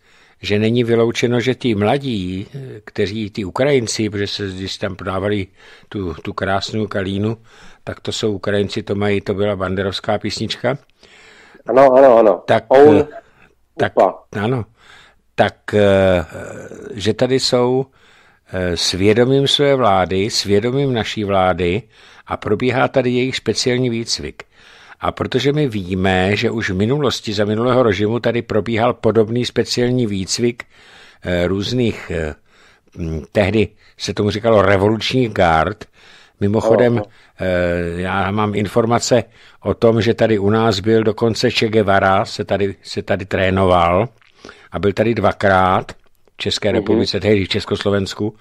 že není vyloučeno, že ti mladí, eh, kteří, ti Ukrajinci, protože se když tam podávali tu, tu krásnou kalínu, tak to jsou Ukrajinci, to mají, to byla banderovská písnička. Ano, ano, ano. Tak, Own, tak, upa. ano, tak eh, že tady jsou eh, svědomím své vlády, svědomím naší vlády a probíhá tady jejich speciální výcvik. A protože my víme, že už v minulosti za minulého režimu tady probíhal podobný speciální výcvik eh, různých, hm, tehdy se tomu říkalo revolučních gard, Mimochodem, já mám informace o tom, že tady u nás byl dokonce Che Guevara, se tady, se tady trénoval, a byl tady dvakrát v České mhm. republice, mm-hmm. tehdy v Československu.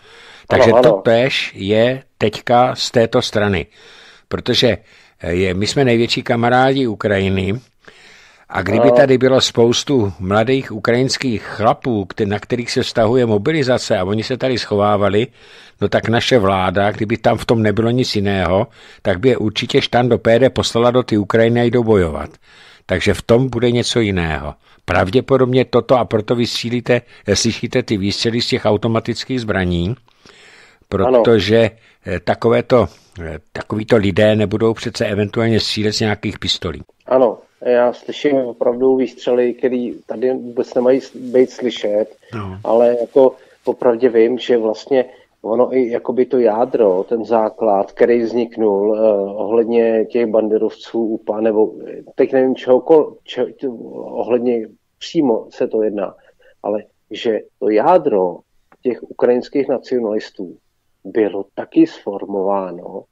Takže ano, ano. to tež je teďka z této strany. Protože eh, je, my jsme největší kamarádi Ukrajiny a kdyby tady bylo spoustu mladých ukrajinských chlapů, na kterých se vztahuje mobilizace a oni se tady schovávali, no tak naše vláda, kdyby tam v tom nebylo nic jiného, tak by je určitě štan do PD poslala do ty Ukrajiny a jdou bojovat takže v tom bude něco jiného. Pravděpodobně toto a proto vysílíte, eh, slyšíte ty výstřely z těch automatických zbraní, protože eh, takovéto, eh, takovýto lidé nebudou přece eventuálně střílet z nějakých pistolí. Ano, já slyším opravdu výstřely, které tady vůbec nemají být slyšet, no. ale jako popravdě vím, že vlastně ono i jakoby to jádro, ten základ, který vzniknul eh, ohledně těch banderovců UPA, nebo eh, teď nevím čehokoliv, če, ohledně přímo se to jedná, ale že to jádro těch ukrajinských nacionalistů bylo taky sformováno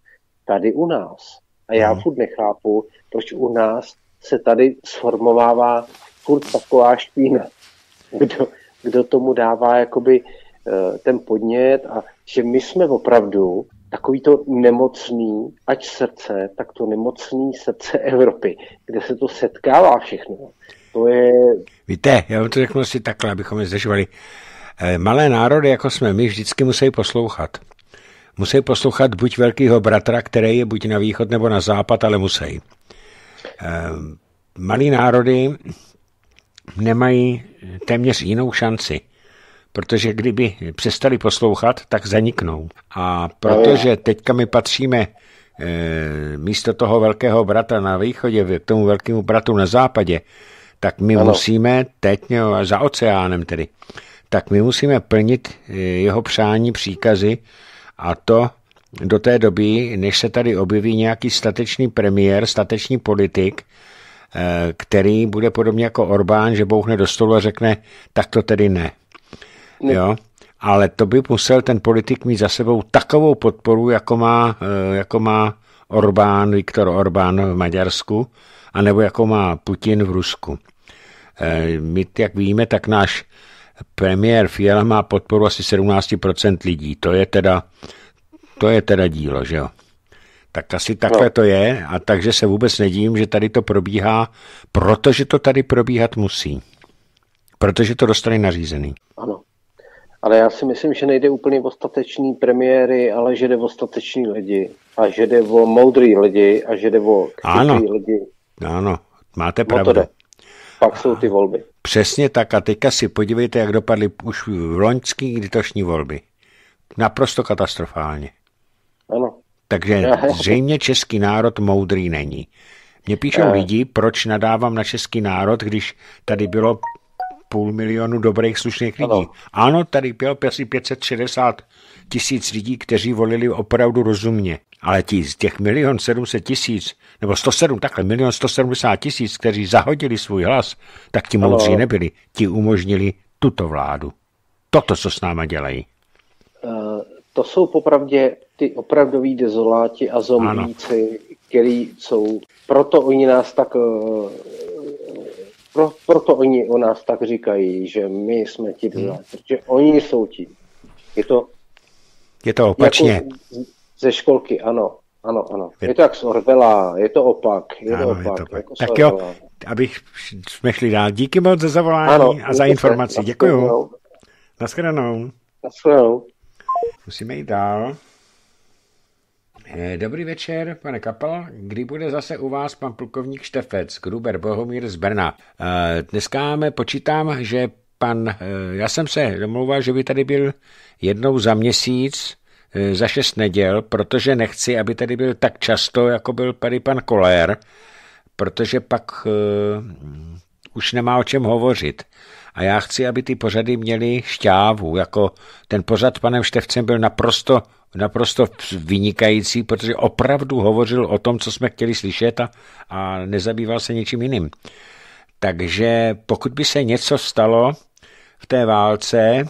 tady u nás. A já mhm. furt nechápu, proč u nás se tady sformovává furt taková špína. (laughs) Kdo, kdo tomu dává jakoby eh, ten podnět a že my jsme opravdu takový to nemocný, ať srdce, tak to nemocný srdce (laughs) Evropy, kde se to setkává všechno. To je... Víte, já vám to řeknu si takhle, abychom je zdržovali. Eh, malé národy, jako jsme my, vždycky musí poslouchat. Musí poslouchat buď velkého bratra, který je buď na východ nebo na západ, ale musí. Eh, malí národy nemají téměř jinou šanci protože kdyby přestali poslouchat, tak zaniknou. A protože teďka my patříme eh, místo toho velkého brata na východě, k tomu velkému bratu na západě, tak my ano. musíme teď, za oceánem tedy, tak my musíme plnit eh, jeho přání, příkazy a to do té doby, než se tady objeví nějaký statečný premiér, statečný politik, eh, který bude podobně jako Orbán, že bouhne do stolu a řekne, tak to tedy ne. Jo? Ale to by musel ten politik mít za sebou takovou podporu, jako má, eh, jako má Orbán, Viktor Orbán v Maďarsku, anebo jako má Putin v Rusku. Eh, my, jak víme, tak náš premiér Fiala má podporu asi 17% lidí. To je teda, to je teda dílo, že jo? Tak asi takhle no. to je a takže se vůbec nedím, že tady to probíhá, protože to tady probíhat musí. Protože to dostane nařízený. Ano. Ale já si myslím, že nejde úplně o statečný premiéry, ale že jde o stateční lidi. A že jde o moudrý lidi a že jde o ano. lidi. Ano, máte no pravdu. Pak jsou ty volby. Přesně tak. A teďka si podívejte, jak dopadly už v loňský kdytošní volby. Naprosto katastrofálně. Ano. Takže (laughs) zřejmě český národ moudrý není. Mě píšou eh. lidi, proč nadávám na český národ, když tady bylo půl milionu dobrých, slušných lidí. Ano, ano tady byl asi 560 tisíc lidí, kteří volili opravdu rozumně. Ale ti z těch milion 700 tisíc, nebo 107, takhle, milion 170 tisíc, kteří zahodili svůj hlas, tak ti moudří nebyli. Ti umožnili tuto vládu. Toto, co s náma dělají. Uh, to jsou popravdě ty opravdoví dezoláti a zombíci, ano. který jsou, proto oni nás tak uh, pro, proto oni o nás tak říkají, že my jsme ti dva, hmm. protože oni jsou ti. Je to, je to jako opačně. Jako ze školky, ano. Ano, ano. Je to jak z Orvela, je to opak. Je ano, to opak. Je to opak. Jako tak jo, abych jsme šli dál. Díky moc za zavolání ano, a za informaci. Děkuju. Naschledanou. Naschledanou. Musíme jít dál. Eh, dobrý večer, pane Kapel. Kdy bude zase u vás pan plukovník Štefec, Gruber Bohumír z Brna? Eh, dneska počítám, že pan, eh, já jsem se domlouval, že by tady byl jednou za měsíc, za šest neděl, protože nechci, aby tady byl tak často, jako byl tady pan Kolér, protože pak uh, už nemá o čem hovořit. A já chci, aby ty pořady měly šťávu, jako ten pořad panem Števcem byl naprosto, naprosto vynikající, protože opravdu hovořil o tom, co jsme chtěli slyšet a, a nezabýval se něčím jiným. Takže pokud by se něco stalo v té válce,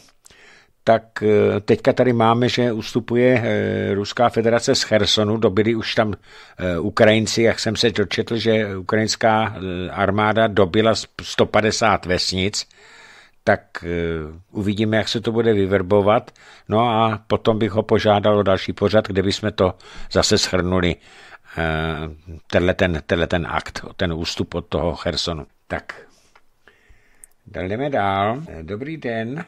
tak eh, teďka tady máme, že ustupuje eh, Ruská federace z Chersonu, dobili už tam eh, Ukrajinci, jak jsem se dočetl, že ukrajinská armáda dobila 150 vesnic, tak eh, uvidíme, jak se to bude vyverbovat. No a potom bych ho požádal o další pořad, kde bychom to zase shrnuli, eh, tenhle ten, tenhle ten akt, ten ústup od toho Hersonu. Tak, jdeme dál. Eh, dobrý den.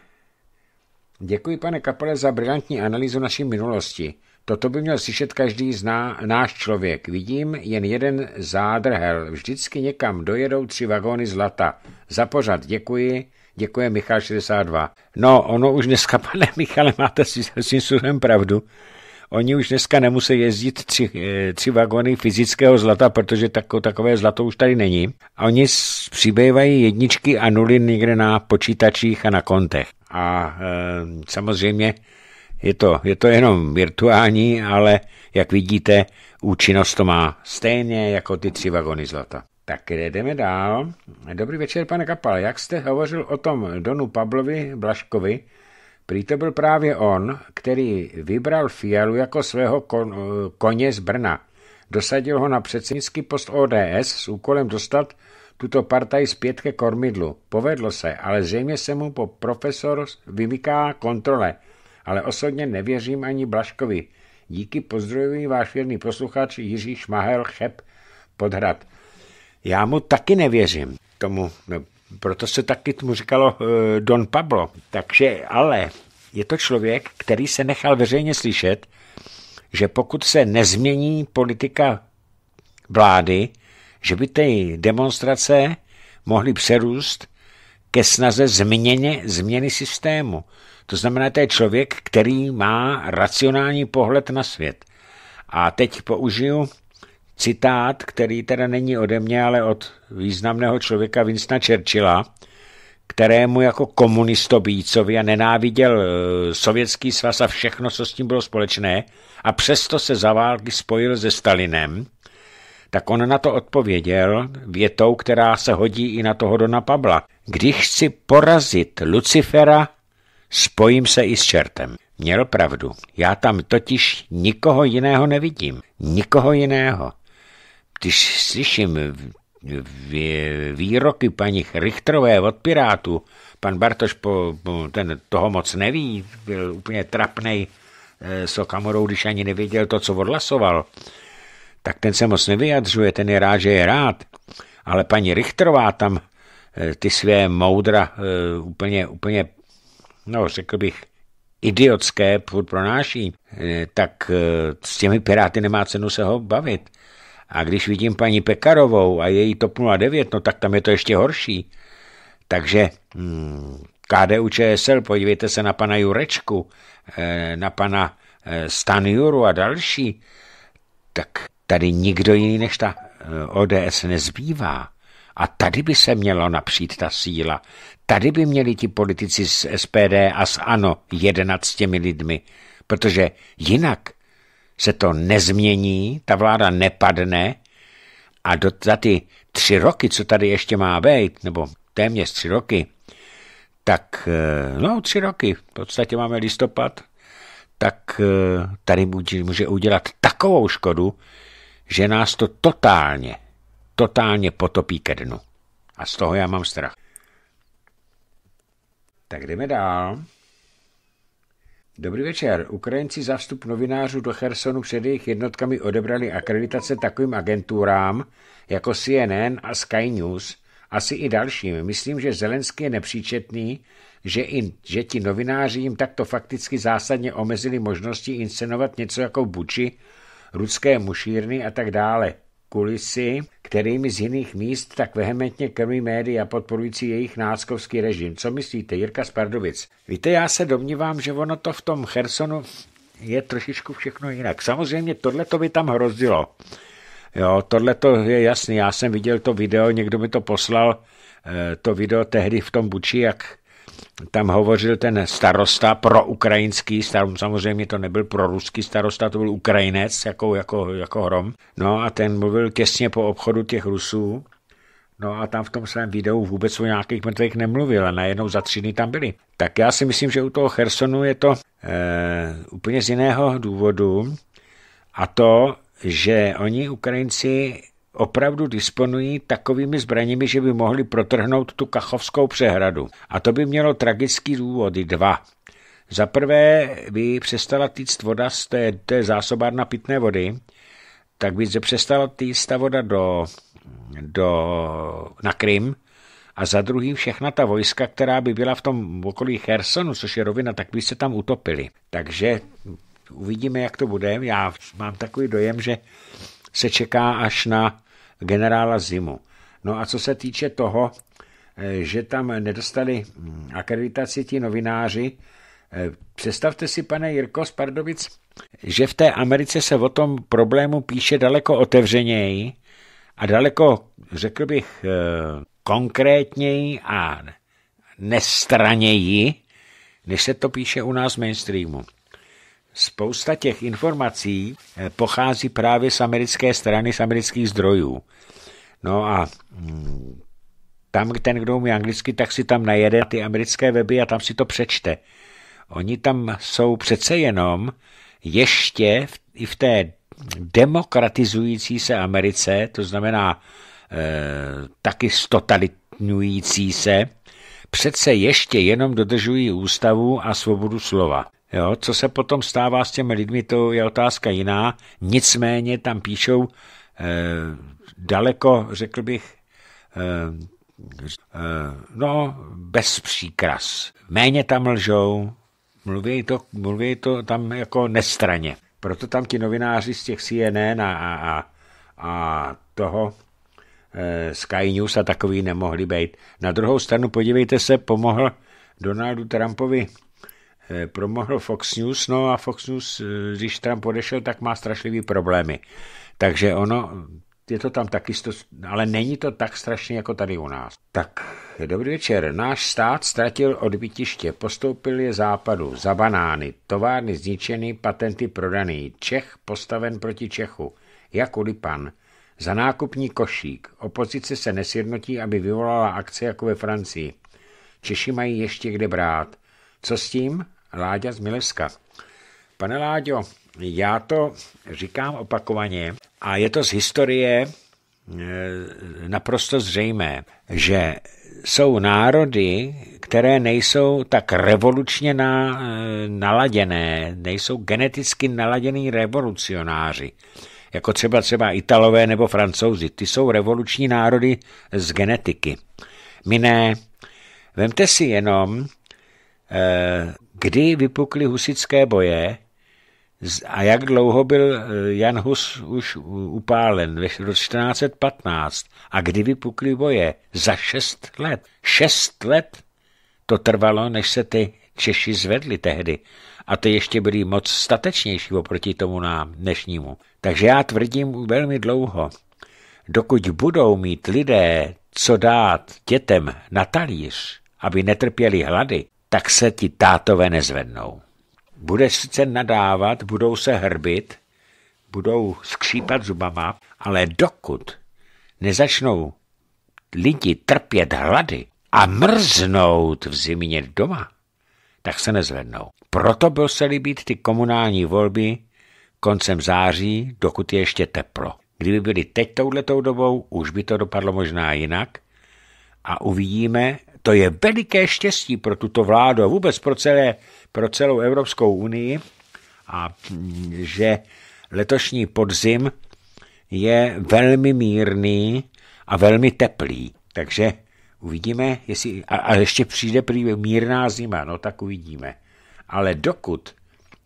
Děkuji, pane Kapole, za brilantní analýzu naší minulosti. Toto by měl slyšet každý ná, náš člověk. Vidím jen jeden zádrhel. Vždycky někam dojedou tři vagóny zlata. Za pořad děkuji Děkuji, Michal 62. No, ono už dneska, (laughs) pane Michale, máte si svým způsobem pravdu. Oni už dneska nemusí jezdit tři, eh, tři vagony fyzického zlata, protože tako, takové zlato už tady není. A oni přibývají jedničky a nuly někde na počítačích a na kontech. A e, samozřejmě je to, je to jenom virtuální, ale jak vidíte, účinnost to má stejně jako ty tři vagony zlata. Tak jdeme dál. Dobrý večer, pane Kapal. Jak jste hovořil o tom Donu Pablovi Blaškovi, prý to byl právě on, který vybral Fialu jako svého kon, koně z Brna. Dosadil ho na předsednický post ODS s úkolem dostat tuto partaj zpět ke kormidlu. Povedlo se, ale zřejmě se mu po profesor vymyká kontrole. Ale osobně nevěřím ani Blaškovi. Díky pozdravuji váš věrný posluchač Jiří Šmahel Cheb Podhrad. Já mu taky nevěřím, tomu, no, proto se taky tomu říkalo uh, Don Pablo. Takže, ale je to člověk, který se nechal veřejně slyšet, že pokud se nezmění politika vlády, že by ty demonstrace mohly přerůst ke snaze změně, změny systému. To znamená, to je člověk, který má racionální pohled na svět. A teď použiju citát, který teda není ode mě, ale od významného člověka Vincenta Churchilla, kterému jako komunistobícovi a nenáviděl e, sovětský svaz a všechno, co s tím bylo společné, a přesto se za války spojil se Stalinem, tak on na to odpověděl větou, která se hodí i na toho Dona Pabla. Když chci porazit Lucifera, spojím se i s čertem. Měl pravdu. Já tam totiž nikoho jiného nevidím. Nikoho jiného. Když slyším výroky paní Richterové od pirátu, pan Bartoš po, ten toho moc neví, byl úplně trapnej eh, s okamorou, když ani nevěděl to, co odhlasoval, tak ten se moc nevyjadřuje, ten je rád, že je rád. Ale paní Richterová tam eh, ty své moudra eh, úplně, úplně, no řekl bych, idiotské pronáší, tak s těmi piráty nemá cenu se ho bavit. A když vidím paní Pekarovou a její TOP 09, no tak tam je to ještě horší. Takže hmm, KDU ČSL, podívejte se na pana Jurečku, eh, na pana eh, Juru a další, tak tady nikdo jiný než ta eh, ODS nezbývá. A tady by se měla napřít ta síla. Tady by měli ti politici z SPD a z ANO jednat s těmi lidmi, protože jinak se to nezmění, ta vláda nepadne a do, za ty tři roky, co tady ještě má být, nebo téměř tři roky, tak, eh, no tři roky, v podstatě máme listopad, tak eh, tady může, může udělat takovou škodu, že nás to totálně, totálně potopí ke dnu. A z toho já mám strach. Tak jdeme dál. Dobrý večer. Ukrajinci za vstup novinářů do Chersonu před jejich jednotkami odebrali akreditace takovým agenturám jako CNN a Sky News, asi i dalším. Myslím, že Zelenský je nepříčetný, že, in, že ti novináři jim takto fakticky zásadně omezili možnosti inscenovat něco jako buči, ruské mušírny a tak dále kulisy, kterými z jiných míst tak vehementně krmí média podporující jejich náckovský režim. Co myslíte, Jirka Spardovic? Víte, já se domnívám, že ono to v tom Chersonu je trošičku všechno jinak. Samozřejmě tohle to by tam hrozilo. Jo, tohle to je jasný. Já jsem viděl to video, někdo mi to poslal, eh, to video tehdy v tom Buči, jak tam hovořil ten starosta pro ukrajinský, starom, samozřejmě to nebyl pro ruský starosta, to byl Ukrajinec, jako, jako, jako hrom. No a ten mluvil těsně po obchodu těch Rusů, No a tam v tom svém videu vůbec o nějakých mrtvých nemluvil a najednou za tři dny tam byli. Tak já si myslím, že u toho Chersonu je to e, úplně z jiného důvodu a to, že oni Ukrajinci opravdu disponují takovými zbraněmi, že by mohli protrhnout tu kachovskou přehradu. A to by mělo tragický důvody dva. Za prvé by přestala týct voda z té, té zásobárna pitné vody, tak by se přestala týct ta voda do, do, na Krym, a za druhý všechna ta vojska, která by byla v tom okolí Hersonu, což je rovina, tak by se tam utopili. Takže uvidíme, jak to bude. Já mám takový dojem, že se čeká až na generála Zimu. No a co se týče toho, eh, že tam nedostali mm, akreditaci ti novináři, eh, představte si, pane Jirko z Pardovic, že v té Americe se o tom problému píše daleko otevřeněji a daleko, řekl bych, eh, konkrétněji a nestraněji, než se to píše u nás v mainstreamu. Spousta těch informací eh, pochází právě z americké strany, z amerických zdrojů. No a mm, tam ten, kdo umí anglicky, tak si tam najede ty americké weby a tam si to přečte. Oni tam jsou přece jenom ještě v, i v té demokratizující se Americe, to znamená e, taky stotalitňující se, přece ještě jenom dodržují ústavu a svobodu slova. Jo, co se potom stává s těmi lidmi, to je otázka jiná. Nicméně tam píšou eh, daleko, řekl bych, eh, eh no, bez příkras. Méně tam lžou, mluví to, mluví to tam jako nestraně. Proto tam ti novináři z těch CNN a, a, a toho eh, Sky News a takový nemohli být. Na druhou stranu, podívejte se, pomohl Donaldu Trumpovi Eh, promohl Fox News, no a Fox News, eh, když Trump odešel, tak má strašlivý problémy. Takže ono, je to tam taky, sto, ale není to tak strašně jako tady u nás. Tak, dobrý večer. Náš stát ztratil odbytiště, postoupil je západu, za banány, továrny zničeny, patenty prodaný, Čech postaven proti Čechu, jak ulipan. Za nákupní košík. Opozice se nesjednotí, aby vyvolala akce jako ve Francii. Češi mají ještě kde brát. Co s tím? Láďa z Mileska. Pane Láďo, já to říkám opakovaně a je to z historie e, naprosto zřejmé, že jsou národy, které nejsou tak revolučně na, e, naladěné, nejsou geneticky naladěný revolucionáři, jako třeba třeba Italové nebo Francouzi. Ty jsou revoluční národy z genetiky. My ne. Vemte si jenom, e, kdy vypukly husické boje a jak dlouho byl eh, Jan Hus už upálen? V 1415. A kdy vypukly boje? Za šest let. Šest let to trvalo, než se ty Češi zvedli tehdy. A ty ještě byli moc statečnější oproti tomu nám dnešnímu. Takže já tvrdím velmi dlouho, dokud budou mít lidé co dát dětem na talíř, aby netrpěli hlady, tak se ti tátové nezvednou. Budeš sice nadávat, budou se hrbit, budou skřípat zubama, ale dokud nezačnou lidi trpět hlady a mrznout v zimě doma, tak se nezvednou. Proto byl se líbit ty komunální volby koncem září, dokud je ještě teplo. Kdyby byly teď touhletou dobou, už by to dopadlo možná jinak a uvidíme, to je veliké štěstí pro tuto vládu a vůbec pro, celé, pro celou Evropskou unii a mm, že letošní podzim je velmi mírný a velmi teplý. Takže uvidíme, jestli, a, a ještě přijde prý mírná zima, no tak uvidíme. Ale dokud,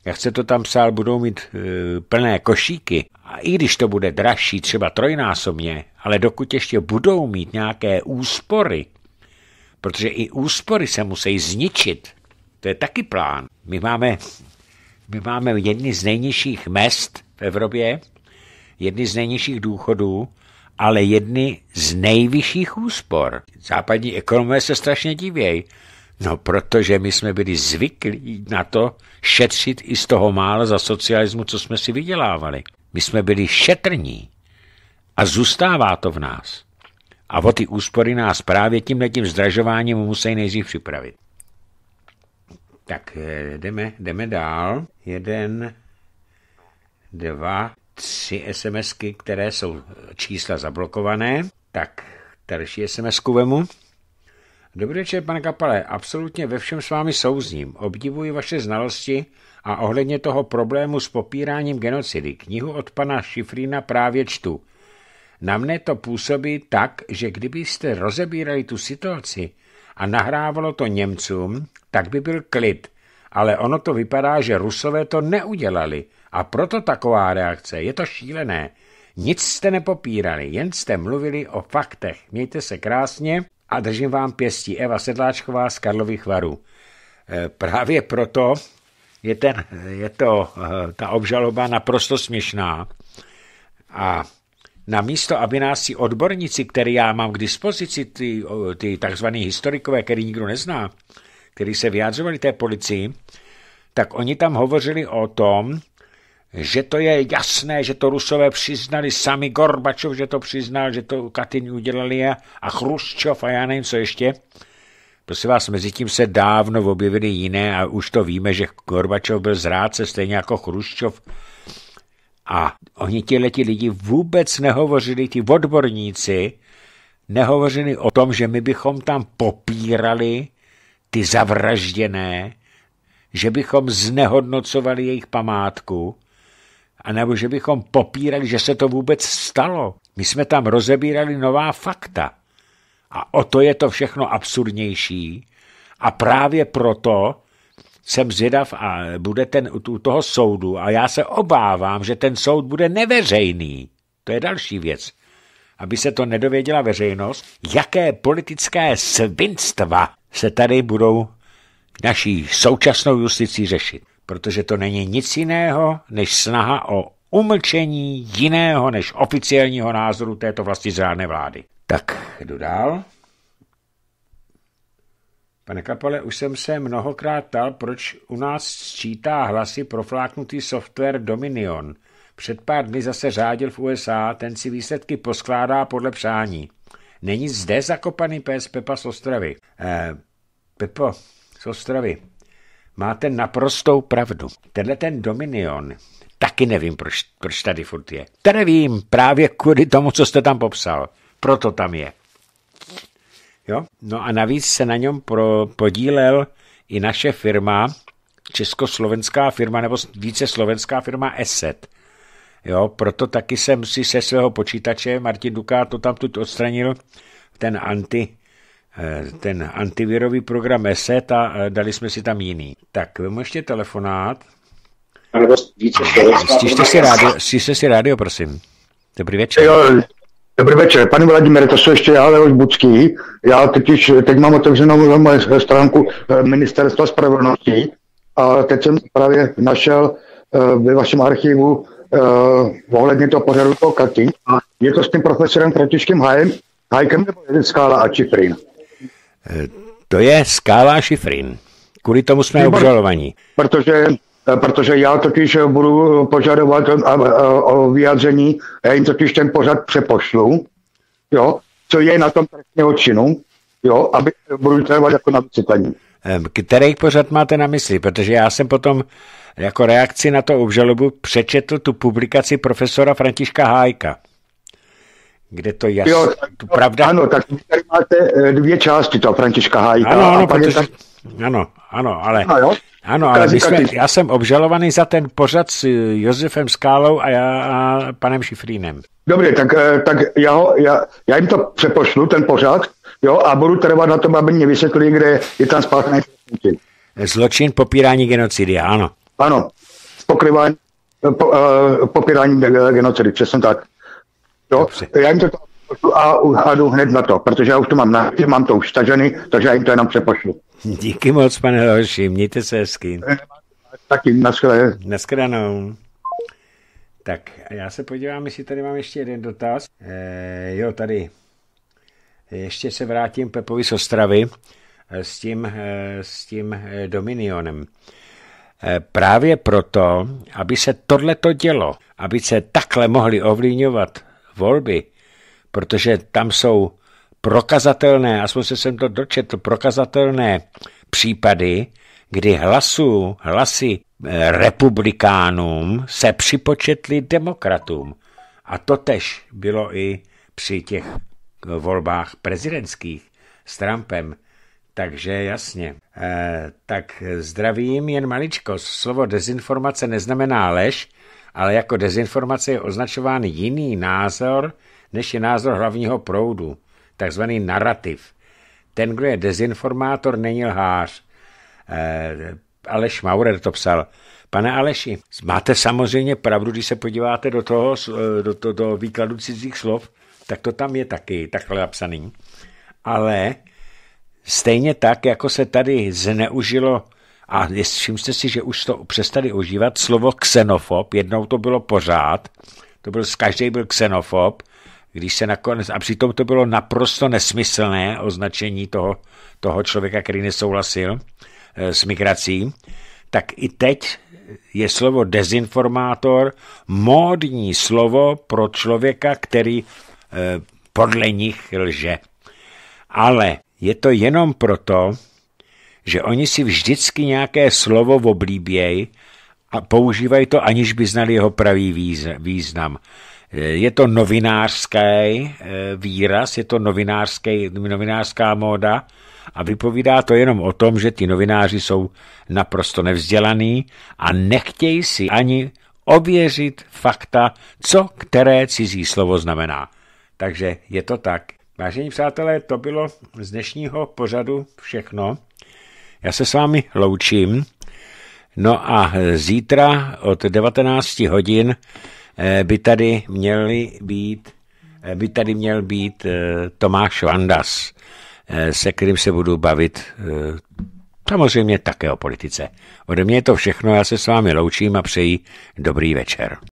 jak se to tam psal, budou mít e, plné košíky, a i když to bude dražší, třeba trojnásobně, ale dokud ještě budou mít nějaké úspory, protože i úspory se musí zničit. To je taky plán. My máme, my máme jedny z nejnižších mest v Evropě, jedny z nejnižších důchodů, ale jedny z nejvyšších úspor. Západní ekonomie se strašně divějí. No, protože my jsme byli zvyklí na to šetřit i z toho mála za socialismu, co jsme si vydělávali. My jsme byli šetrní a zůstává to v nás. A o ty úspory nás právě tímhle tím zdražováním musí nejdřív připravit. Tak eh, jdeme, jdeme dál. Jeden, dva, tři SMSky, které jsou čísla zablokované. Tak další SMSku vemu. Dobrý večer, pane Kapale. Absolutně ve všem s vámi souzním. Obdivuji vaše znalosti a ohledně toho problému s popíráním genocidy. Knihu od pana Šifrína právě čtu. Na mne to působí tak, že kdybyste rozebírali tu situaci a nahrávalo to Němcům, tak by byl klid. Ale ono to vypadá, že Rusové to neudělali a proto taková reakce. Je to šílené. Nic jste nepopírali, jen jste mluvili o faktech. Mějte se krásně a držím vám pěstí. Eva Sedláčková z Karlových varů. E, právě proto je, ten, je to, e, ta obžaloba naprosto směšná. A na místo, aby nás ti odborníci, který já mám k dispozici, ty, ty takzvané historikové, který nikdo nezná, který se vyjádřovali té policii, tak oni tam hovořili o tom, že to je jasné, že to Rusové přiznali sami, Gorbačov, že to přiznal, že to Katyň udělali a, a Chruščov a já nevím, co ještě. Prosím vás, mezi tím se dávno objevily jiné a už to víme, že Gorbačov byl zrádce, stejně jako Chruščov a oni ti leti lidi vůbec nehovořili, ti odborníci, nehovořili o tom, že my bychom tam popírali ty zavražděné, že bychom znehodnocovali jejich památku, anebo že bychom popírali, že se to vůbec stalo. My jsme tam rozebírali nová fakta. A o to je to všechno absurdnější. A právě proto jsem zvědav a bude ten u toho soudu a já se obávám, že ten soud bude neveřejný. To je další věc. Aby se to nedověděla veřejnost, jaké politické svinstva se tady budou naší současnou justicí řešit. Protože to není nic jiného, než snaha o umlčení jiného než oficiálního názoru této vlasti zrádné vlády. Tak jdu dál. Pane Kapale, už jsem se mnohokrát ptal, proč u nás sčítá hlasy profláknutý software Dominion. Před pár dny zase řádil v USA, ten si výsledky poskládá podle přání. Není zde zakopaný pes Pepa z Ostravy. Eh, Pepo z Ostravy, máte naprostou pravdu. Tenhle ten Dominion, taky nevím, proč, proč tady furt je. Tady vím, právě kvůli tomu, co jste tam popsal. Proto tam je. Jo? No a navíc se na něm pro, podílel i naše firma, československá firma nebo více slovenská firma ESET. Jo, proto taky jsem si se svého počítače, Martin Duká to tam tu odstranil, ten, anti, eh, ten antivirový program ESET a eh, dali jsme si tam jiný. Tak, vemu ještě telefonát. Stište si rádio, stište si rádio, prosím. Dobrý večer. Jo, Dobrý večer, pane Vladimire, to jsou ještě já, Leoš Bucký. Já totiž, teď mám otevřenou moje stránku eh, Ministerstva spravedlnosti a teď jsem právě našel eh, ve vašem archivu uh, ohledně toho pořadu toho Katy. A je to s tím profesorem Františkem Hajem, Hajkem nebo je Skála a Čifrin? To je Skála a Šifrin. Kvůli tomu jsme obžalovaní. Protože Eh, protože já totiž eh, budu eh, požadovat o vyjádření, já jim totiž ten pořad přepošlu, jo, co je na tom trestného činu, jo, aby budu trvat jako na vysvětlení. Který pořad máte na mysli? Protože já jsem potom jako reakci na to obžalobu přečetl tu publikaci profesora Františka Hájka. Kde to jasně... Jo, pravda... Ano, tak tady máte dvě části toho Františka Hájka. Ano, ano, a pak protože... je tam ano, ano, ale, no, jo. ano, ale my jsme, já jsem obžalovaný za ten pořad s eh, Josefem Skálou a, já, a panem Šifrínem. Dobře, tak, eh, tak já, já, já jim to přepošlu, ten pořad, jo, a budu trvat na tom, aby mě vysvětlili, kde je tam spáchaný zločin. Zločin popírání genocidy, ano. Ano, pokryvání, po, uh, popírání genocidy, přesně tak. Jo, Dobře. já jim to a uhadu hned na to, protože já už to mám na mám to už stažený, takže já jim to jenom přepošlu. Díky moc, pane Hoši, mějte se hezky. Taky, naschle. Naschledanou. Tak, já se podívám, jestli tady mám ještě jeden dotaz. E, jo, tady. Ještě se vrátím Pepovi z Ostravy eh, s tím, eh, s tím Dominionem. Právě proto, aby se tohle to dělo, aby se takhle mohli ovlivňovat volby, protože tam jsou prokazatelné, aspoň se jsem to dočetl, prokazatelné případy, kdy hlasu, hlasy eh, republikánům se připočetli demokratům. A to tež bylo i při těch eh, volbách prezidentských s Trumpem. Takže jasně. E, tak zdravím jen maličko. Slovo dezinformace neznamená lež, ale jako dezinformace je označován jiný názor, než je názor hlavního proudu, takzvaný narrativ. Ten, kdo je dezinformátor, není lhář. Eh, Aleš Maurer to psal. Pane Aleši, máte samozřejmě pravdu, když se podíváte do toho, eh, do, to, do výkladu cizích slov, tak to tam je taky takhle napsaný. Ale stejně tak, jako se tady zneužilo a jste si, že už to přestali užívat, slovo xenofob, jednou to bylo pořád, to byl, každý byl xenofob, když se nakonec, a přitom to bylo naprosto nesmyslné označení toho, toho člověka, který nesouhlasil eh, s migrací, tak i teď je slovo dezinformátor módní slovo pro člověka, který eh, podle nich lže. Ale je to jenom proto, že oni si vždycky nějaké slovo oblíbějí a používají to, aniž by znali jeho pravý význam. Eh, je to novinářský eh, výraz, je to novinářský, novinářská móda a vypovídá to jenom o tom, že ti novináři jsou naprosto nevzdělaní a nechtějí si ani ověřit fakta, co které cizí slovo znamená. Takže je to tak. Vážení přátelé, to bylo z dnešního pořadu všechno. Já se s vámi loučím. No a zítra od 19 hodin Eh, by tady měli být eh, by tady měl být eh, Tomáš Vandas, se kterým se budu bavit samozřejmě také o politice. Ode mě je to všechno, já se s vámi loučím a přeji dobrý večer.